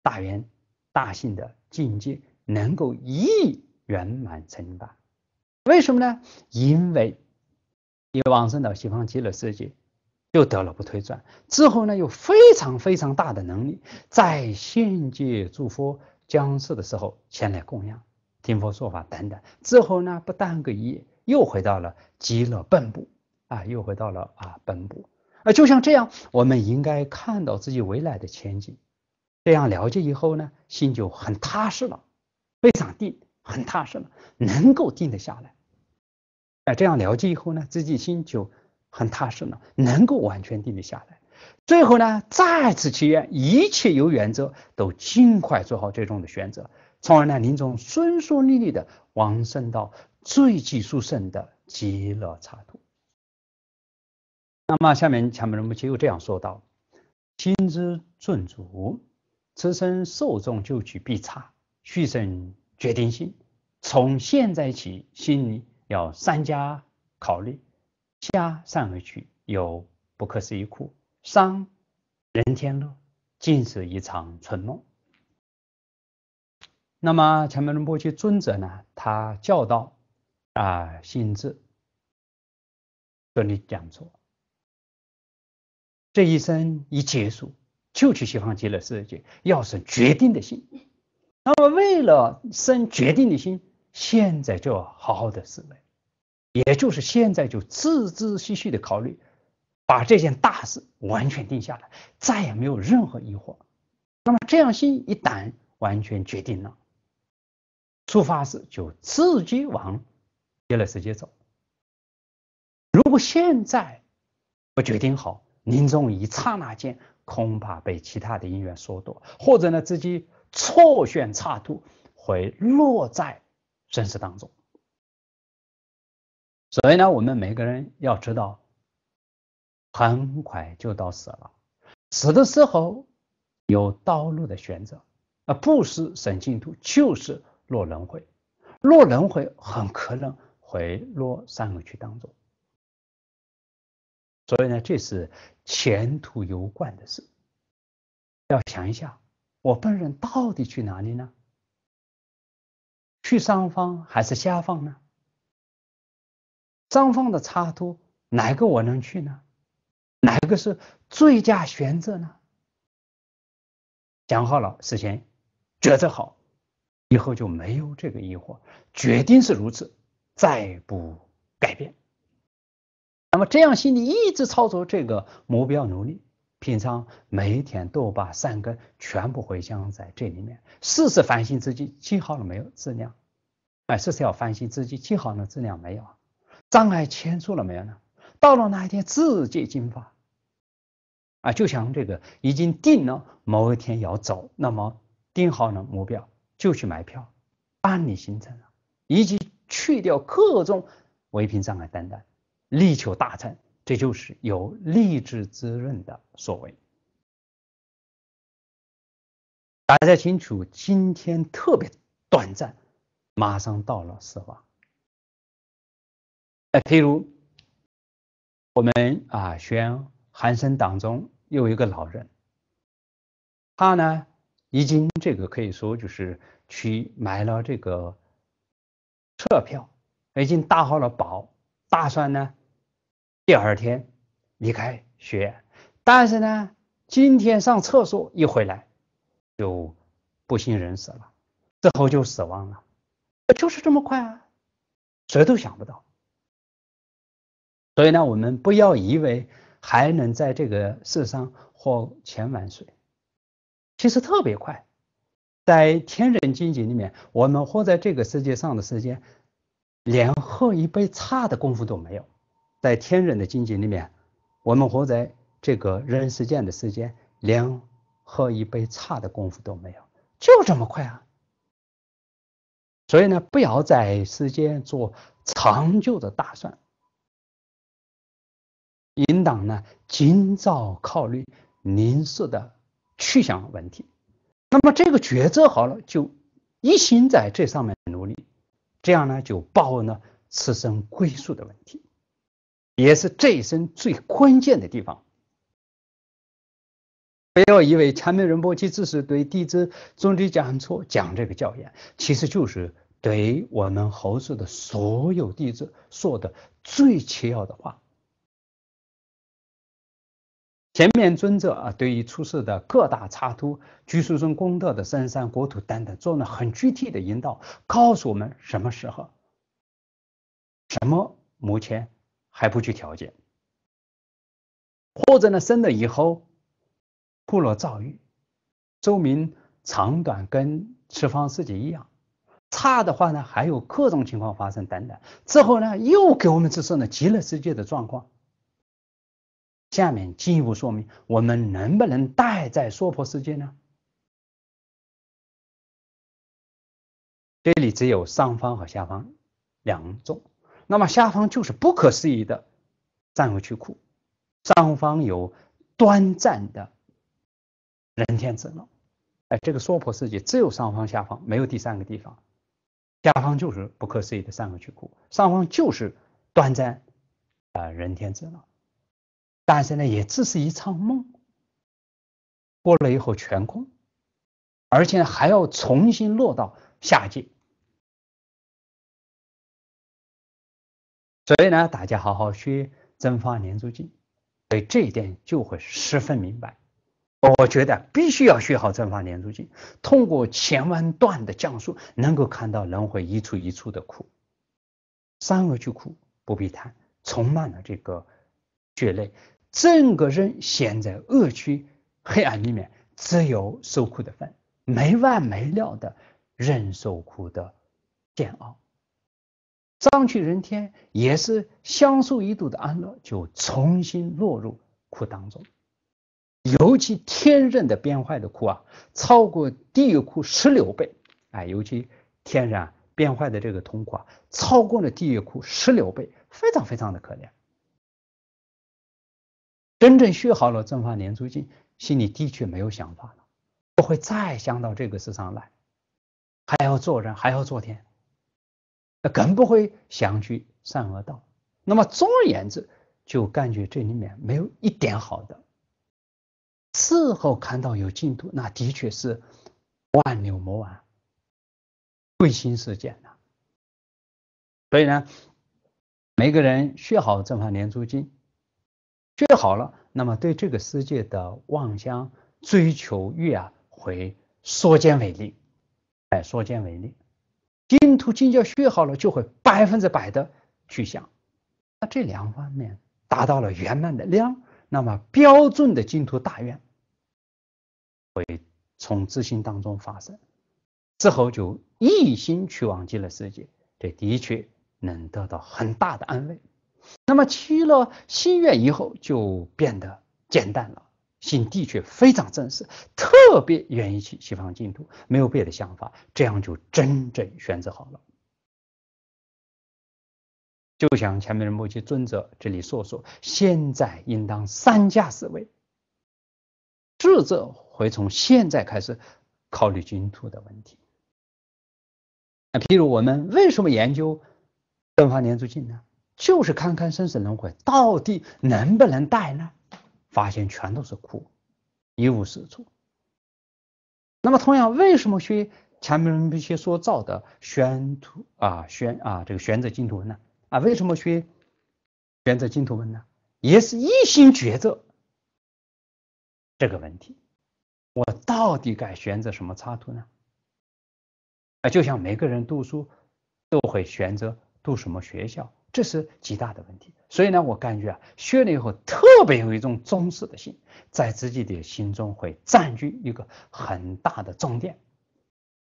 大圆大性的境界，能够一圆满成办。为什么呢？因为，因为往生到西方极乐世界。又得了不推转，之后呢，有非常非常大的能力，在现界诸佛将世的时候前来供养、听佛说法等等。之后呢，不耽搁一，夜，又回到了极乐本部啊，又回到了啊本部啊，就像这样，我们应该看到自己未来的前景。这样了解以后呢，心就很踏实了，非常定，很踏实了，能够定得下来。啊，这样了解以后呢，自己心就。很踏实呢，能够完全定得下来。最后呢，再次祈愿一切有原则都尽快做好最终的选择，从而呢，临终顺顺利利的往生到最极殊胜的极乐刹土。那么下面前面人们就又这样说道：“心之顿足，此生受众就取必差；续生决定性，从现在起心里要三加考虑。家尚未去，有不可思议苦；伤人天乐，尽是一场春梦。那么，前面的墨迹尊者呢？他教导啊，心智这里讲说，这一生一结束，就去西方极乐世界，要生决定的心。那么，为了生决定的心，现在就好好的思维。也就是现在就仔仔细细的考虑，把这件大事完全定下来，再也没有任何疑惑。那么这样心一胆完全决定了，出发时就直接往耶路撒街走。如果现在不决定好，临终一刹那间，恐怕被其他的因缘所夺，或者呢自己错选差途，会落在生死当中。所以呢，我们每个人要知道，很快就到死了。死的时候有道路的选择，啊，不是神净土，就是落轮回。落轮回很可能会落三恶趣当中。所以呢，这是前途攸关的事，要想一下，我本人到底去哪里呢？去上方还是下方呢？双方的差多，哪个我能去呢？哪个是最佳选择呢？想好了，事先抉择好，以后就没有这个疑惑。决定是如此，再不改变。那么这样心里一直操作这个目标努力，平常每一天都把三根全部回向在这里面。事事反省自己，记好了没有质量？哎，事事要反省自己，记好了质量没有？障碍牵出了没有呢？到了那一天自己进发啊！就像这个已经定了某一天要走，那么定好了目标就去买票，办理行程了，以及去掉各种违品障碍等等，力求大成。这就是有励志滋润的所为。大家清楚，今天特别短暂，马上到了死亡。哎，譬如我们啊，学寒生当中又一个老人，他呢已经这个可以说就是去买了这个车票，已经打好了包，打算呢第二天离开学院。但是呢，今天上厕所一回来就不省人事了，之后就死亡了，就是这么快啊，谁都想不到。所以呢，我们不要以为还能在这个世上活千万岁，其实特别快。在天人境界里面，我们活在这个世界上的时间，连喝一杯茶的功夫都没有。在天人的境界里面，我们活在这个人世间的时间，连喝一杯茶的功夫都没有，就这么快啊！所以呢，不要在世间做长久的打算。应当呢尽早考虑您说的去向问题。那么这个决策好了，就一心在这上面努力，这样呢就报呢此生归宿的问题，也是这一生最关键的地方。不要以为前面仁波器只是对弟子重点讲错讲这个教言，其实就是对我们猴子的所有弟子说的最切要的话。前面尊者啊，对于出世的各大差秃居士中功德的深山国土等等，做了很具体的引导，告诉我们什么时候什么目前还不去调节，或者呢生了以后部落遭遇周明长短跟十方世界一样，差的话呢还有各种情况发生等等，之后呢又给我们指绍了极乐世界的状况。下面进一步说明，我们能不能待在娑婆世界呢？这里只有上方和下方两种，那么下方就是不可思议的善恶区库，上方有端站的人天之了。哎，这个娑婆世界只有上方、下方，没有第三个地方。下方就是不可思议的善恶去库，上方就是端站，啊人天之了。但是呢，也只是一场梦，过了以后全空，而且还要重新落到下界。所以呢，大家好好学《增发莲珠经》，对这一点就会十分明白。我觉得必须要学好《增发莲珠经》，通过前文段的讲述，能够看到人会一处一处的苦，三恶趣苦不必谈，充满了这个血泪。整个人陷在恶趣黑暗里面，只有受苦的份，没完没了的忍受苦的煎熬。上去人天也是享受一度的安乐，就重新落入苦当中。尤其天人的变坏的苦啊，超过地狱苦十六倍。哎，尤其天然变坏的这个痛苦啊，超过了地狱苦十六倍，非常非常的可怜。真正学好了正法莲珠经，心里的确没有想法了，不会再想到这个世上来，还要做人，还要做天，那更不会想去善恶道。那么总而言之，就感觉这里面没有一点好的。事后看到有进度，那的确是万柳磨完，最心似箭呐。所以呢，每个人学好正法莲珠经。学好了，那么对这个世界的妄想追求欲啊，会缩减为零。哎，缩减为零，净土净教学好了，就会百分之百的去想。那这两方面达到了圆满的量，那么标准的净土大愿会从自信当中发生，之后就一心去往极乐世界，这的确能得到很大的安慰。那么去了心愿以后，就变得简单了。心的却非常真实，特别愿意去西方净土，没有别的想法，这样就真正选择好了。就像前面的目击尊者这里所说，现在应当三驾四位，智者会从现在开始考虑净土的问题。那譬如我们为什么研究东方莲珠经》呢？就是看看生死轮回，到底能不能带呢？发现全都是苦，一无是处。那么同样，为什么学前面那些说造的宣图啊宣啊这个选者净土文呢？啊，为什么学选者净土文呢？也是一心觉择这个问题，我到底该选择什么插图呢？啊，就像每个人读书都会选择读什么学校。这是极大的问题，所以呢，我感觉啊，学了以后特别有一种忠实的心，在自己的心中会占据一个很大的重点。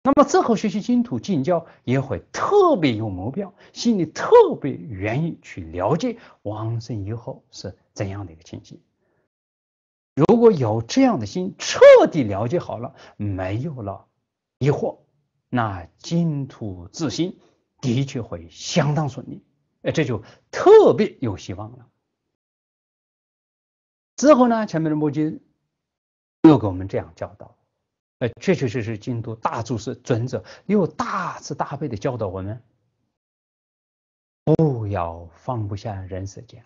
那么，之后学习净土净教也会特别有目标，心里特别愿意去了解往生以后是怎样的一个情形。如果有这样的心，彻底了解好了，没有了疑惑，那净土之心的确会相当顺利。哎，这就特别有希望了。之后呢，前面的摩经又给我们这样教导：，哎，确确实实，京都大住是尊者又大慈大悲的教导我们，不要放不下人世间。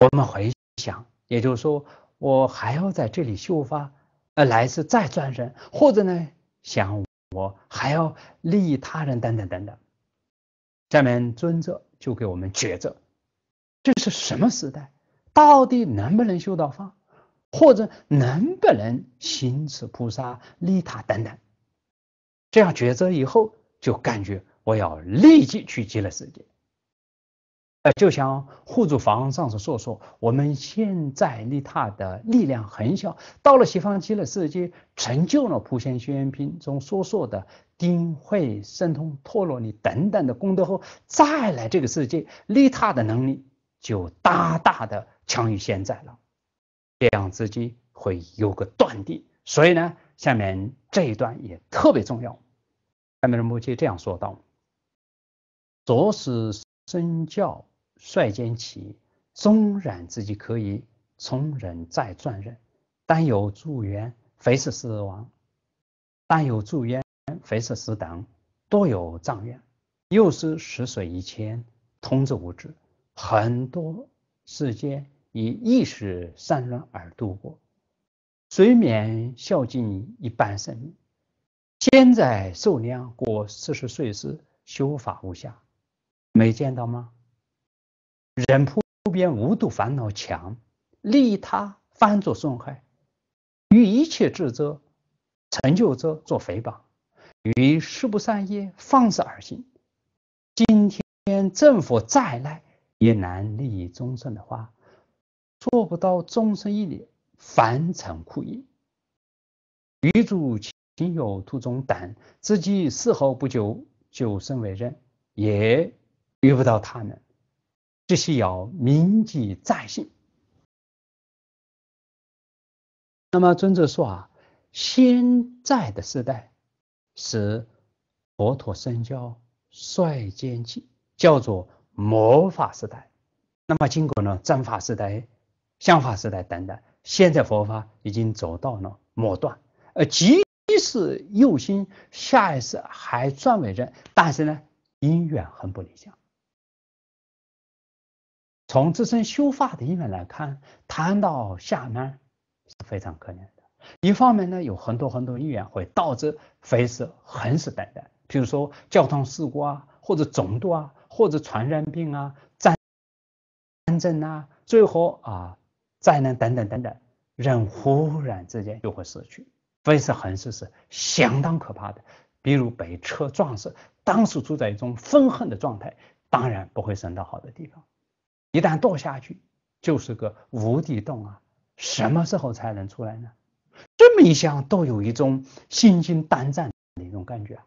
我们回想，也就是说，我还要在这里修发，呃，来世再转生，或者呢，想我还要利益他人，等等等等。下面尊者就给我们抉择，这是什么时代？到底能不能修道法，或者能不能行持菩萨利他等等？这样抉择以后，就感觉我要立即去极乐世界。呃，就像护主房上次所说，我们现在利他的力量很小，到了西方极乐世界，成就了普贤、宣愿品中所说的。丁慧神通陀罗尼等等的功德后，再来这个世界，利他的能力就大大的强于现在了，这样自己会有个断定。所以呢，下面这一段也特别重要。下面的摩羯这样说道：“着使身教率先起，纵然自己可以从人再转人，但有助缘，非是死亡；但有助缘。”非色死等多有障缘，又是食水一千，通至无止。很多世间以意识散乱而度过，虽免孝敬一半生命。现在受量过四十岁时，修法无瑕。没见到吗？人普遍无度烦恼强，利他翻作损害，与一切智者成就者做诽谤。于事不善业，放肆而行。今天政府再赖，也难立于终身的话，做不到终身一念，凡尘苦业。余主亲友途中，等，自己事后不久，久生为人，也遇不到他们。这需要铭记在心。那么，尊者说啊，现在的时代。是佛陀生教率先进，叫做魔法时代。那么经过呢，正法时代、相法时代等等，现在佛法已经走到了末段。呃，即使右心下意识还转为人，但是呢，因缘很不理想。从自身修法的因缘来看，谈到下面是非常可怜的。一方面呢，有很多很多意外会导致非死横死等等，比如说交通事故啊，或者中毒啊，或者传染病啊、战争啊，最后啊灾难等等等等，人忽然之间就会死去，非死横死是相当可怕的。比如被车撞死，当时处在一种愤恨的状态，当然不会生到好的地方。一旦堕下去，就是个无底洞啊！什么时候才能出来呢？一想都有一种心惊胆战的一种感觉。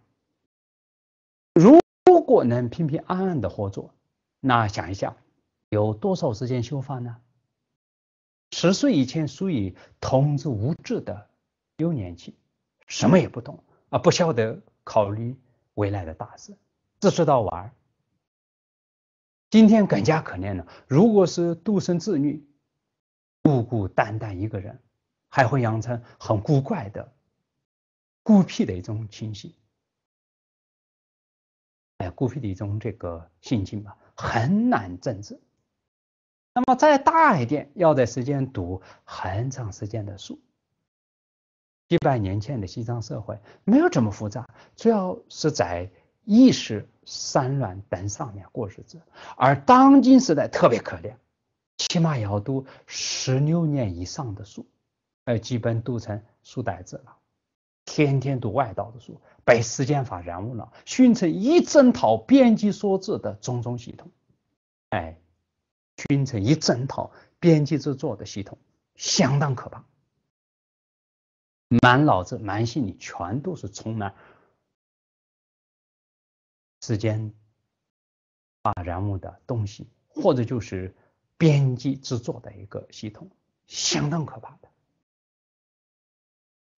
如果能平平安安的合作，那想一下，有多少时间修法呢？十岁以前属于童稚无知的幼年期，什么也不懂啊，不晓得考虑未来的大事，只知道玩。今天更加可怜了，如果是独生子女，孤孤单单一个人。还会养成很古怪的、孤僻的一种情形，哎，孤僻的一种这个心情吧，很难政治。那么再大一点，要在时间读很长时间的书。几百年前的西藏社会没有这么复杂，主要是在意识山峦等上面过日子，而当今时代特别可怜，起码要读十六年以上的书。哎，基本都成书呆子了，天天读外道的书，被时间法染污了，熏成一整套编辑说字的种种系统，哎，熏成一整套编辑制作的系统，相当可怕，满脑子、满心里全都是充满时间把人物的东西，或者就是编辑制作的一个系统，相当可怕的。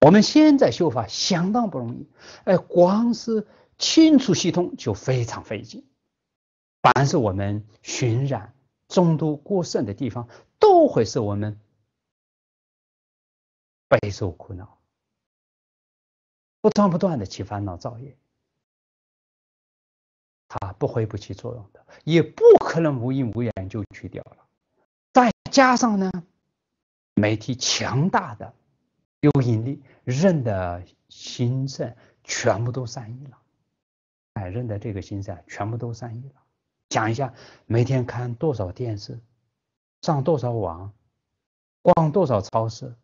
我们现在修法相当不容易，哎，光是清除系统就非常费劲。凡是我们熏染、中毒、过剩的地方，都会使我们备受苦恼，不断不断的起烦恼造业，它不会不起作用的，也不可能无因无缘就去掉了。再加上呢，媒体强大的。有引力，人的心善全部都散逸了。哎，人的这个心善全部都散逸了。想一下，每天看多少电视，上多少网，逛多少超市，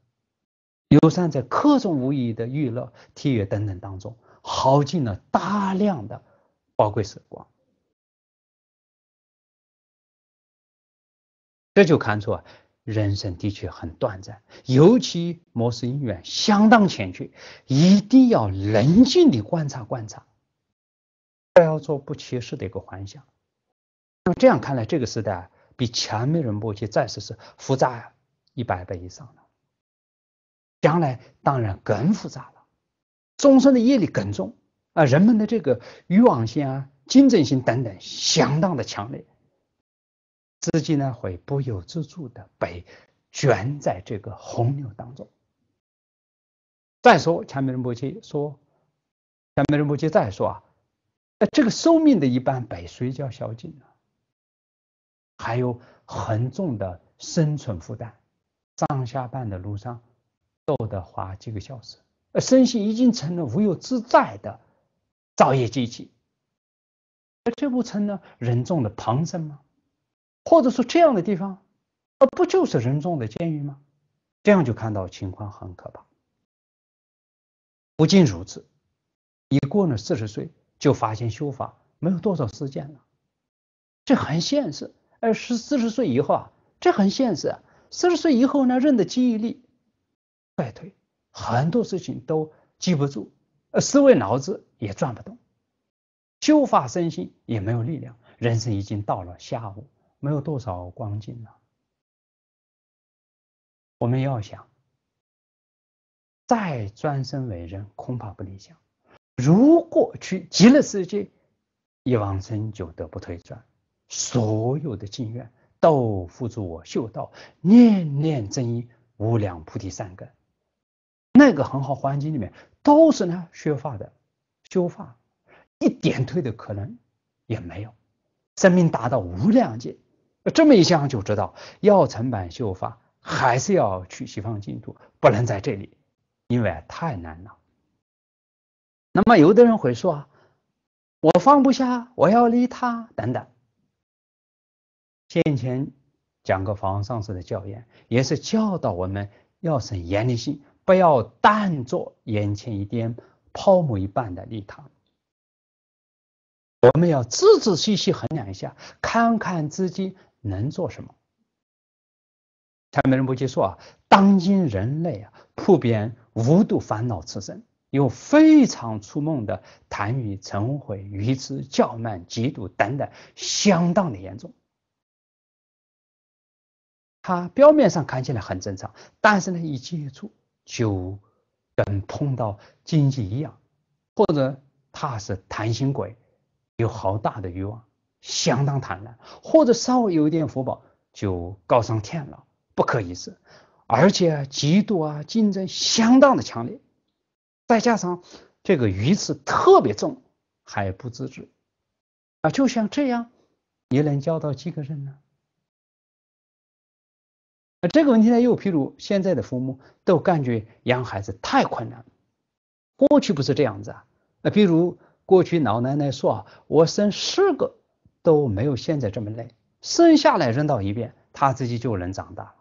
游善在各种无意义的娱乐、体育等等当中，耗尽了大量的宝贵时光。这就看出啊，人生的确很短暂，尤其模式因缘相当欠缺，一定要冷静的观察观察，不要做不切实的一个幻想。那这样看来，这个时代比前面人过去暂时是复杂一百倍以上了，将来当然更复杂了，众生的业力更重啊，人们的这个欲望心啊、竞争性等等，相当的强烈。自己呢会不由自主的被卷在这个洪流当中。再说，前面的母亲说，前面的母亲再说啊，那这个寿命的一半被谁叫小尽呢？还有很重的生存负担，上下班的路上，都得花几个小时。呃，身心已经成了无由自在的造业机器，而这不成了人众的旁生吗？或者说这样的地方，呃，不就是人众的监狱吗？这样就看到情况很可怕。不仅如此，一过了四十岁，就发现修法没有多少时间了，这很现实。而十、四十岁以后啊，这很现实。四十岁以后呢，人的记忆力衰退，很多事情都记不住，呃，思维脑子也转不动，修法身心也没有力量，人生已经到了下午。没有多少光景了。我们要想再专生为人，恐怕不理想。如果去极乐世界，一往生就得不退转，所有的经愿都付诸我修道，念念增益无量菩提善根。那个很好，环境里面都是那削法的，修法一点退的可能也没有，生命达到无量界。这么一想就知道，要成满秀发，还是要去西方净土，不能在这里，因为太难了。那么有的人会说：“啊，我放不下，我要利他等等。”先前讲个房上师的教言，也是教导我们要审严厉性，不要当做眼前一点泡沫一般的利他，我们要仔仔细细衡量一下，看看自己能做什么？他们人不接受啊，当今人类啊，普遍无度烦恼自生，有非常出梦的贪欲、嗔悔、愚痴、较慢、嫉妒等等，相当的严重。他表面上看起来很正常，但是呢，一接触就跟碰到经济一样，或者他是贪心鬼，有好大的欲望。相当贪婪，或者稍微有一点福报就告上天了，不可一世，而且嫉妒啊，竞争相当的强烈，再加上这个鱼刺特别重，还不自知啊，就像这样，你能教到几个人呢？那这个问题呢？又譬如现在的父母都感觉养孩子太困难，过去不是这样子啊？那比如过去老奶奶说啊，我生十个。都没有现在这么累，生下来扔到一边，他自己就能长大。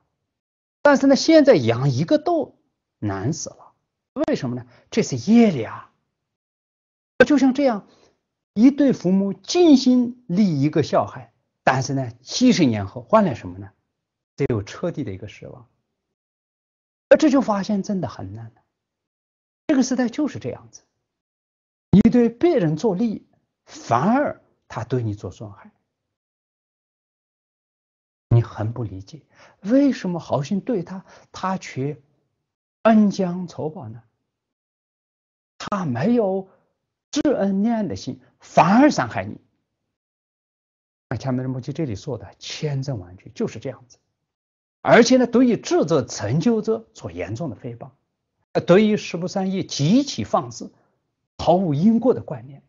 但是呢，现在养一个豆难死了，为什么呢？这是夜里啊，就像这样，一对父母尽心立一个小孩，但是呢，七十年后换来什么呢？只有彻底的一个失望。而这就发现真的很难了。这个时代就是这样子，你对别人做利，反而。他对你做损害，你很不理解，为什么好心对他，他却恩将仇报呢？他没有知恩念的心，反而伤害你。前面的目击这里说的千真万确，就是这样子。而且呢，对于智者成就者做严重的诽谤，呃，对于十不三业极其放肆，毫无因果的观念。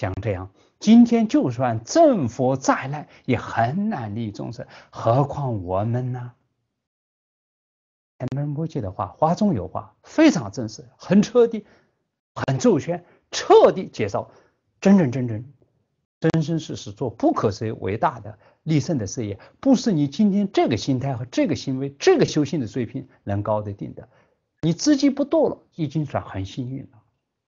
像这样，今天就算政府再来，也很难立终身，何况我们呢？前面墨迹的话，话中有话，非常真实，很彻底，很周全，彻底介绍真真正正、真真实实做不可思议伟大的立圣的事业，不是你今天这个心态和这个行为、这个修行的水平能搞得定的。你自己不堕了，已经算很幸运了，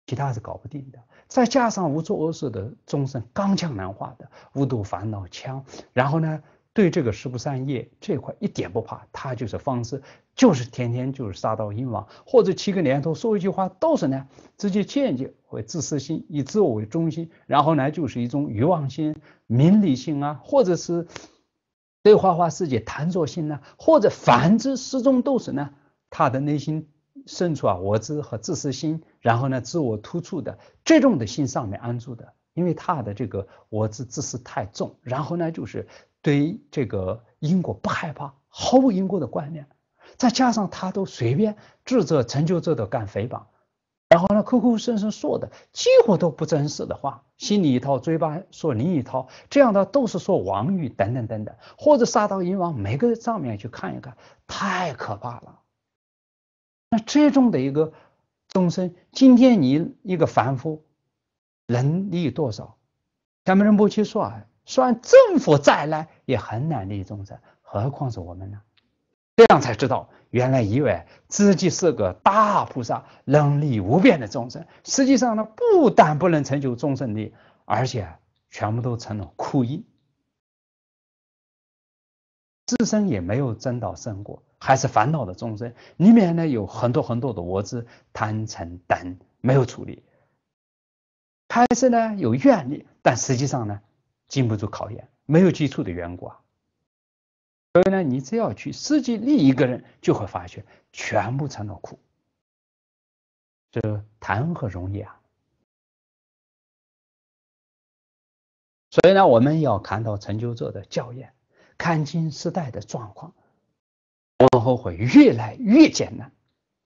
其他是搞不定的。再加上无作恶事的众生，刚强难化的无毒烦恼强，然后呢，对这个十不善业这块一点不怕，他就是放肆，就是天天就是杀盗淫王，或者七个年头说一句话，都是呢，直接见解或自私心，以自我为中心，然后呢，就是一种欲望心、名利心啊，或者是对花花世界贪着心呢，或者反之失踪都是呢，他的内心。身处啊我知和自私心，然后呢自我突出的这种的心上面安住的，因为他的这个我知自私太重，然后呢就是对这个因果不害怕，毫无因果的观念，再加上他都随便智者成就者的干诽谤，然后呢口口声声说的几乎都不真实的话，心里一套嘴巴说另一套，这样的都是说妄语等等等等，或者杀到阎王每个上面去看一看，太可怕了。那最终的一个众生，今天你一个凡夫，能力多少？咱们人不去算，算政府再来也很难立众生，何况是我们呢？这样才知道，原来以为自己是个大菩萨，能力无边的众生，实际上呢，不但不能成就众生的，而且全部都成了苦因，自身也没有真到圣果。还是烦恼的众生里面呢，有很多很多的我执、贪嗔等没有处理，开始呢有愿力，但实际上呢经不住考验，没有基础的缘故。啊。所以呢，你只要去实际另一个人，就会发现全部成了苦，这谈何容易啊！所以呢，我们要看到成就者的教验，看清时代的状况。往后会越来越艰难，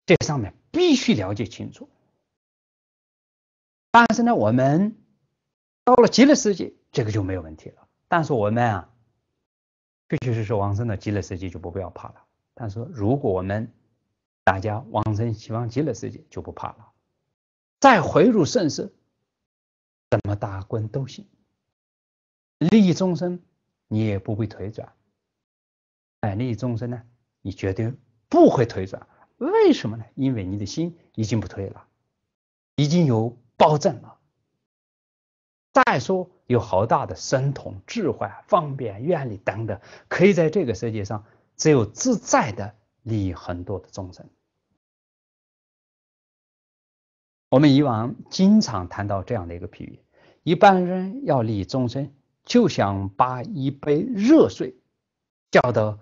这上面必须了解清楚。但是呢，我们到了极乐世界，这个就没有问题了。但是我们啊，确确实实往生的极乐世界就不必要怕了。但是如果我们大家往生西方极乐世界就不怕了，再回入盛世，怎么打滚都行，利益众生你也不会腿转。哎，利益众生呢？你绝对不会退转，为什么呢？因为你的心已经不退了，已经有保证了。再说有好大的神通、智慧、方便、愿力等等，可以在这个世界上只有自在的利很多的众生。我们以往经常谈到这样的一个比喻：一般人要利众生，就想把一杯热水浇到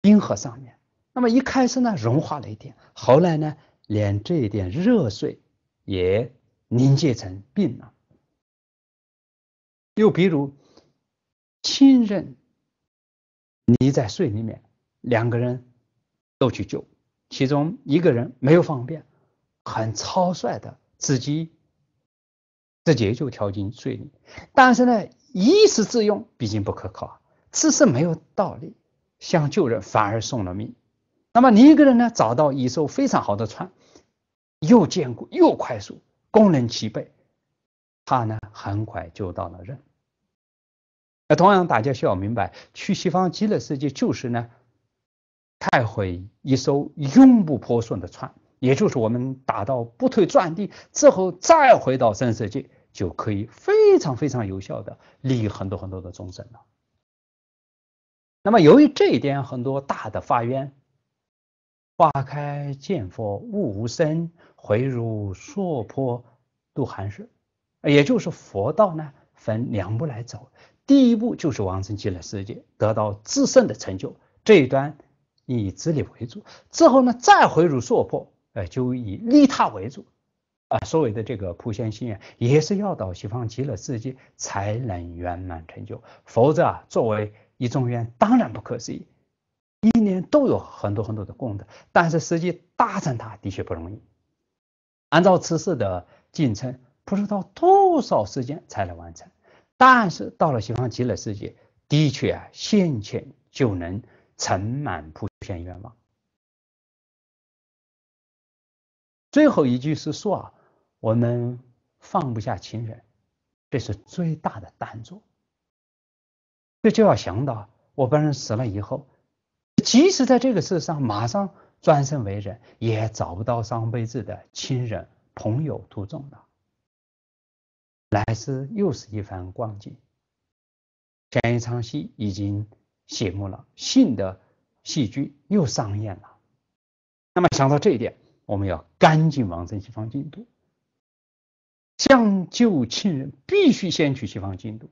冰河上面，那么一开始呢，融化了一点，后来呢，连这一点热水也凝结成冰了。又比如，亲人溺在水里面，两个人都去救，其中一个人没有方便，很草率的自己自己就跳进水里，但是呢，一时之用毕竟不可靠，只是没有道理。想救人反而送了命，那么你一个人呢？找到一艘非常好的船，又坚固又快速，功能齐备，他呢很快就到了人。那同样大家需要明白，去西方极乐世界就是呢带回一艘永不破损的船，也就是我们打到不退转地之后，再回到真实界就可以非常非常有效的利益很多很多的众生了。那么，由于这一点，很多大的发愿，花开见佛，悟无生，回入娑婆度寒食，也就是佛道呢，分两步来走。第一步就是往生极乐世界，得到自胜的成就，这一端以自利为主；之后呢，再回入娑婆，呃，就以利他为主。啊，所谓的这个普贤心愿，也是要到西方极乐世界才能圆满成就，否则啊，作为。一中愿当然不可思议，一年都有很多很多的功德，但是实际达成它的确不容易。按照此事的进程，不知道多少时间才能完成。但是到了西方极乐世界，的确啊，现前就能盛满普现愿望。最后一句是说啊，我们放不下亲人，这是最大的难做。这就要想到，我本人死了以后，即使在这个世上马上转身为人，也找不到上辈子的亲人朋友徒众了，来世又是一番光景。前一场戏已经谢幕了，新的戏剧又上演了。那么想到这一点，我们要赶紧往西方净土，将救亲人，必须先去西方净土。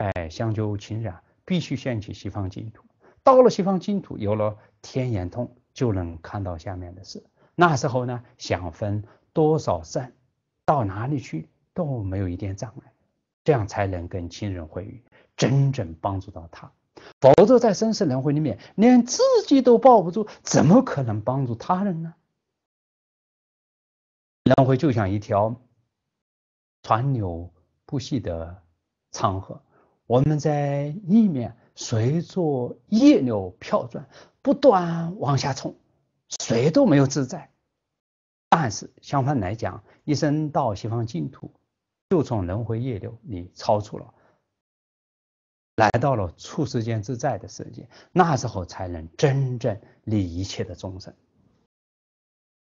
哎，相救情染，必须先去西方净土。到了西方净土，有了天眼通，就能看到下面的事。那时候呢，想分多少善，到哪里去都没有一点障碍。这样才能跟亲人会遇，真正帮助到他。否则，在生死轮回里面，连自己都保不住，怎么可能帮助他人呢？轮回就像一条川流不息的长河。我们在意面随着业流飘转，不断往下冲，谁都没有自在。但是相反来讲，一生到西方净土，就从轮回业流里超出了，来到了处世间自在的世界，那时候才能真正利一切的众生。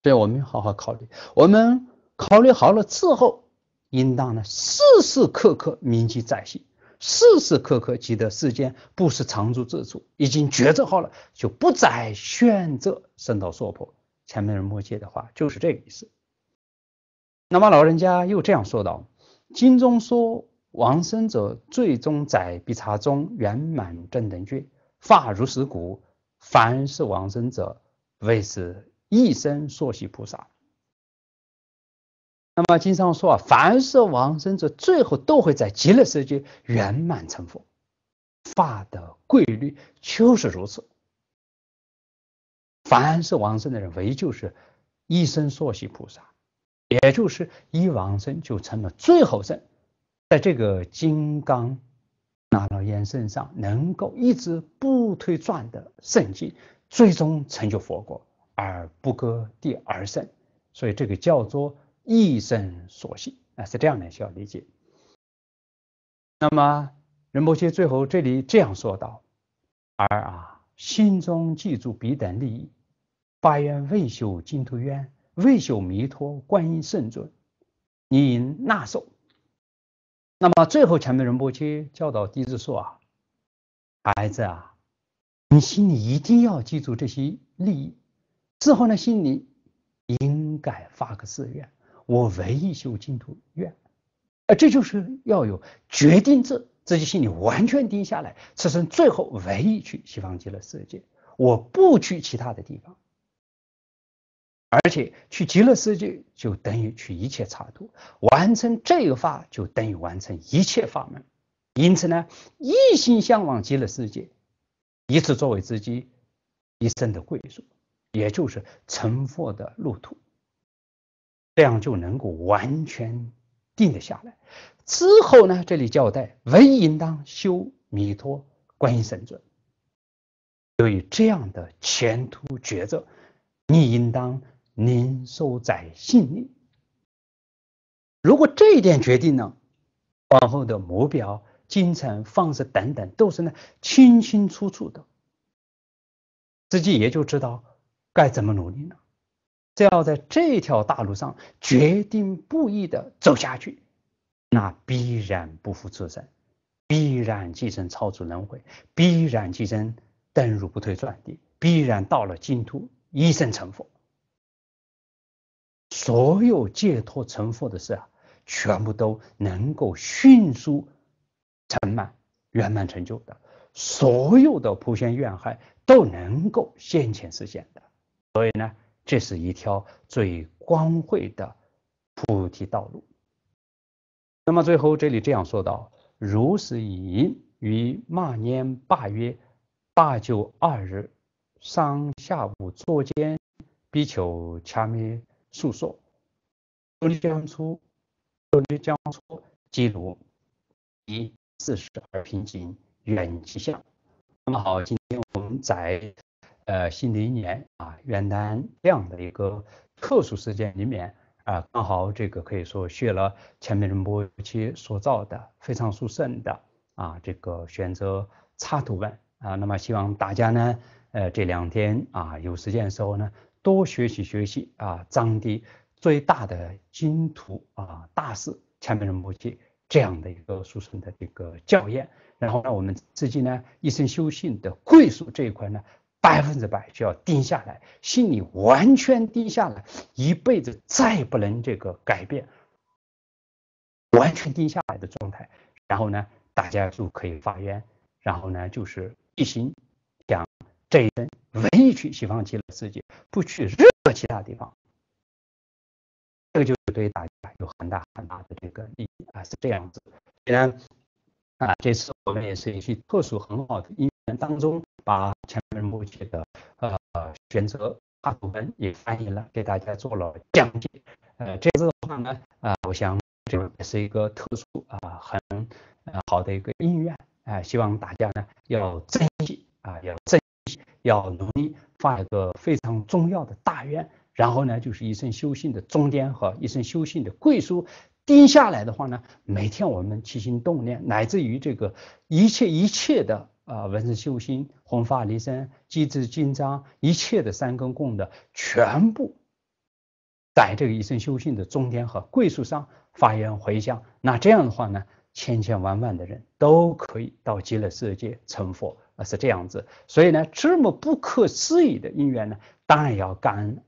所以我们好好考虑，我们考虑好了之后，应当呢，时时刻刻铭记在心。时时刻刻记得世间不是常住之处，已经抉择好了，就不再选择生道娑婆。前面人摩诘的话就是这个意思。那么老人家又这样说道：经中说，往生者最终在彼刹中圆满正等觉，发如是故，凡是往生者为是一生所系菩萨。那么经常说啊，凡是往生者，最后都会在极乐世界圆满成佛。法的规律就是如此。凡是往生的人，唯就是一生所系菩萨，也就是一往生就成了最后生。在这个金刚那罗延身上，能够一直不退转的圣境，最终成就佛果而不割第二生，所以这个叫做。一生所幸啊，是这样的需要理解。那么任伯切最后这里这样说道：“儿啊，心中记住彼等利益，八愿未修净土愿，未修弥陀观音圣尊，你应纳受。”那么最后前面任伯切教导弟子说：“啊，孩子啊，你心里一定要记住这些利益，之后呢心里应该发个誓愿。”我唯一修净土愿，啊，这就是要有决定志，自己心里完全定下来，此生最后唯一去西方极乐世界，我不去其他的地方，而且去极乐世界就等于去一切刹土，完成这个法就等于完成一切法门，因此呢，一心向往极乐世界，以此作为自己一生的归宿，也就是成佛的路途。这样就能够完全定得下来。之后呢，这里交代，唯应当修弥陀观音神尊。由于这样的前途抉择，你应当凝收在心里。如果这一点决定了，往后的目标、精神、方式等等，都是呢清清楚楚的，自己也就知道该怎么努力了。只要在这条大路上坚定不移的走下去，那必然不负此身，必然继承超出轮回，必然继承登入不退转地，必然到了净土，一生成佛。所有解脱成佛的事啊，全部都能够迅速成满、圆满成就的，所有的普贤愿海都能够现前实现的。所以呢。这是一条最光辉的菩提道路。那么最后这里这样说道：如是已于马年八月八九二日上下午坐间，必求掐灭诉宿，独立江出，独立江出，即如一四十二平行远极向。那么好，今天我们在。呃，新的一年啊，元旦这样的一个特殊时间里面啊，刚好这个可以说学了前面人不期所造的非常殊胜的啊，这个选择插图文啊，那么希望大家呢，呃，这两天啊有时间的时候呢，多学习学习啊，张地最大的金图啊，大师前面人不期这样的一个殊胜的这个教验，然后让我们自己呢一生修行的会数这一块呢。百分之百就要定下来，心里完全定下来，一辈子再不能这个改变，完全定下来的状态。然后呢，大家就可以发愿，然后呢，就是一心想这一生唯一去西方极乐世界，不去任何其他地方。这个就是对大家有很大很大的这个利益啊，是这样子。当然啊，这次我们也是一些特殊很好的因缘当中把前。目前的呃选择，阿土文也翻译了，给大家做了讲解。呃，这次的话呢，啊，我想这个是一个特殊啊，很好的一个因缘啊，希望大家呢要珍惜啊，要珍惜，要努力发一个非常重要的大愿。然后呢，就是一生修行的终点和一生修行的归宿。定下来的话呢，每天我们起心动念，乃至于这个一切一切的。啊，文字修心，红发离身，机智精章，一切的三根供的全部，在这个一生修行的中间和桂树上发愿回向，那这样的话呢，千千万万的人都可以到极乐世界成佛，啊是这样子，所以呢，这么不可思议的因缘呢，当然要感恩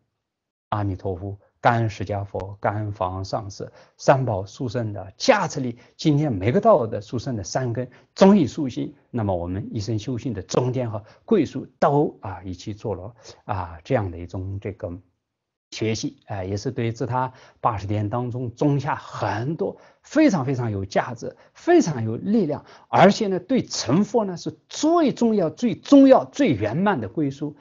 阿弥陀佛。感恩释迦佛，感恩房上师，三宝殊胜的价值力。今天每个道的殊胜的三根忠义塑心，那么我们一生修行的中间和贵宿都啊，一起做了啊，这样的一种这个学习啊，也是对自他八十天当中中下很多非常非常有价值、非常有力量，而且呢，对成佛呢是最重要、最重要、最圆满的归宿。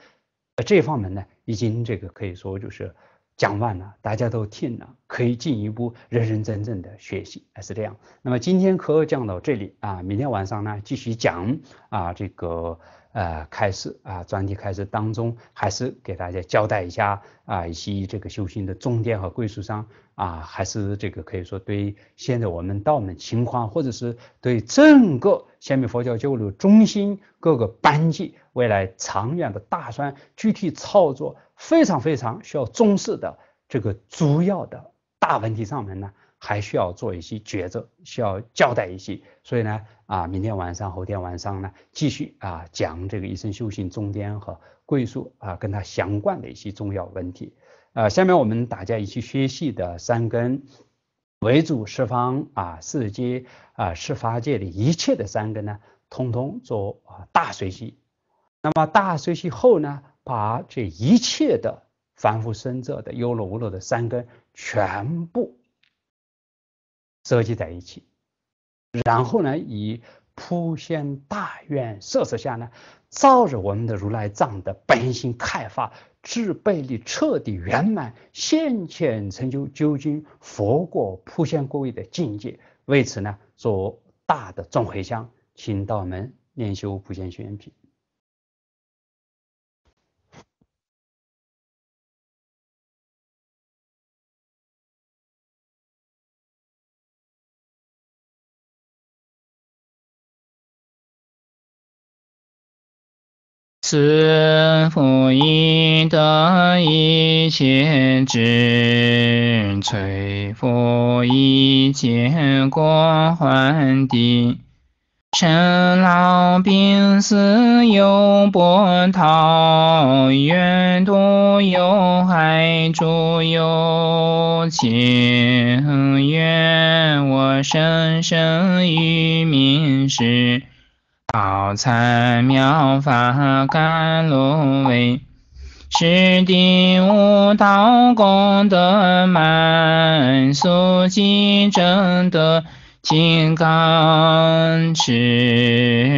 这方面呢，已经这个可以说就是。讲完了，大家都听了。可以进一步认认真真的学习，还是这样。那么今天课讲到这里啊，明天晚上呢继续讲啊。这个呃开始啊，专题开始当中，还是给大家交代一下啊，一些这个修行的重点和归属上啊，还是这个可以说对现在我们道门情况，或者是对整个下面佛教交流中心各个班级未来长远的打算具体操作，非常非常需要重视的这个主要的。大问题上面呢，还需要做一些抉择，需要交代一些，所以呢，啊，明天晚上、后天晚上呢，继续啊讲这个一生修行中点和归宿啊，跟它相关的一些重要问题。呃，下面我们大家一起学习的三根为主，十方啊世界啊十法界的一切的三根呢，通通做啊大学习。那么大学习后呢，把这一切的凡夫身者、的优柔无乐的三根。全部折集在一起，然后呢，以普贤大愿摄持下呢，照着我们的如来藏的本性开发，智慧力彻底圆满，现前成就究竟佛果普贤各位的境界。为此呢，做大的众回向，到道门念修普贤行品。慈父以得一切智，摧父一切过患地，生老病死有波涛，愿度有海诸有情，愿我生生于民世。宝财妙法甘露味，十地无道功德满，速疾证德金刚持。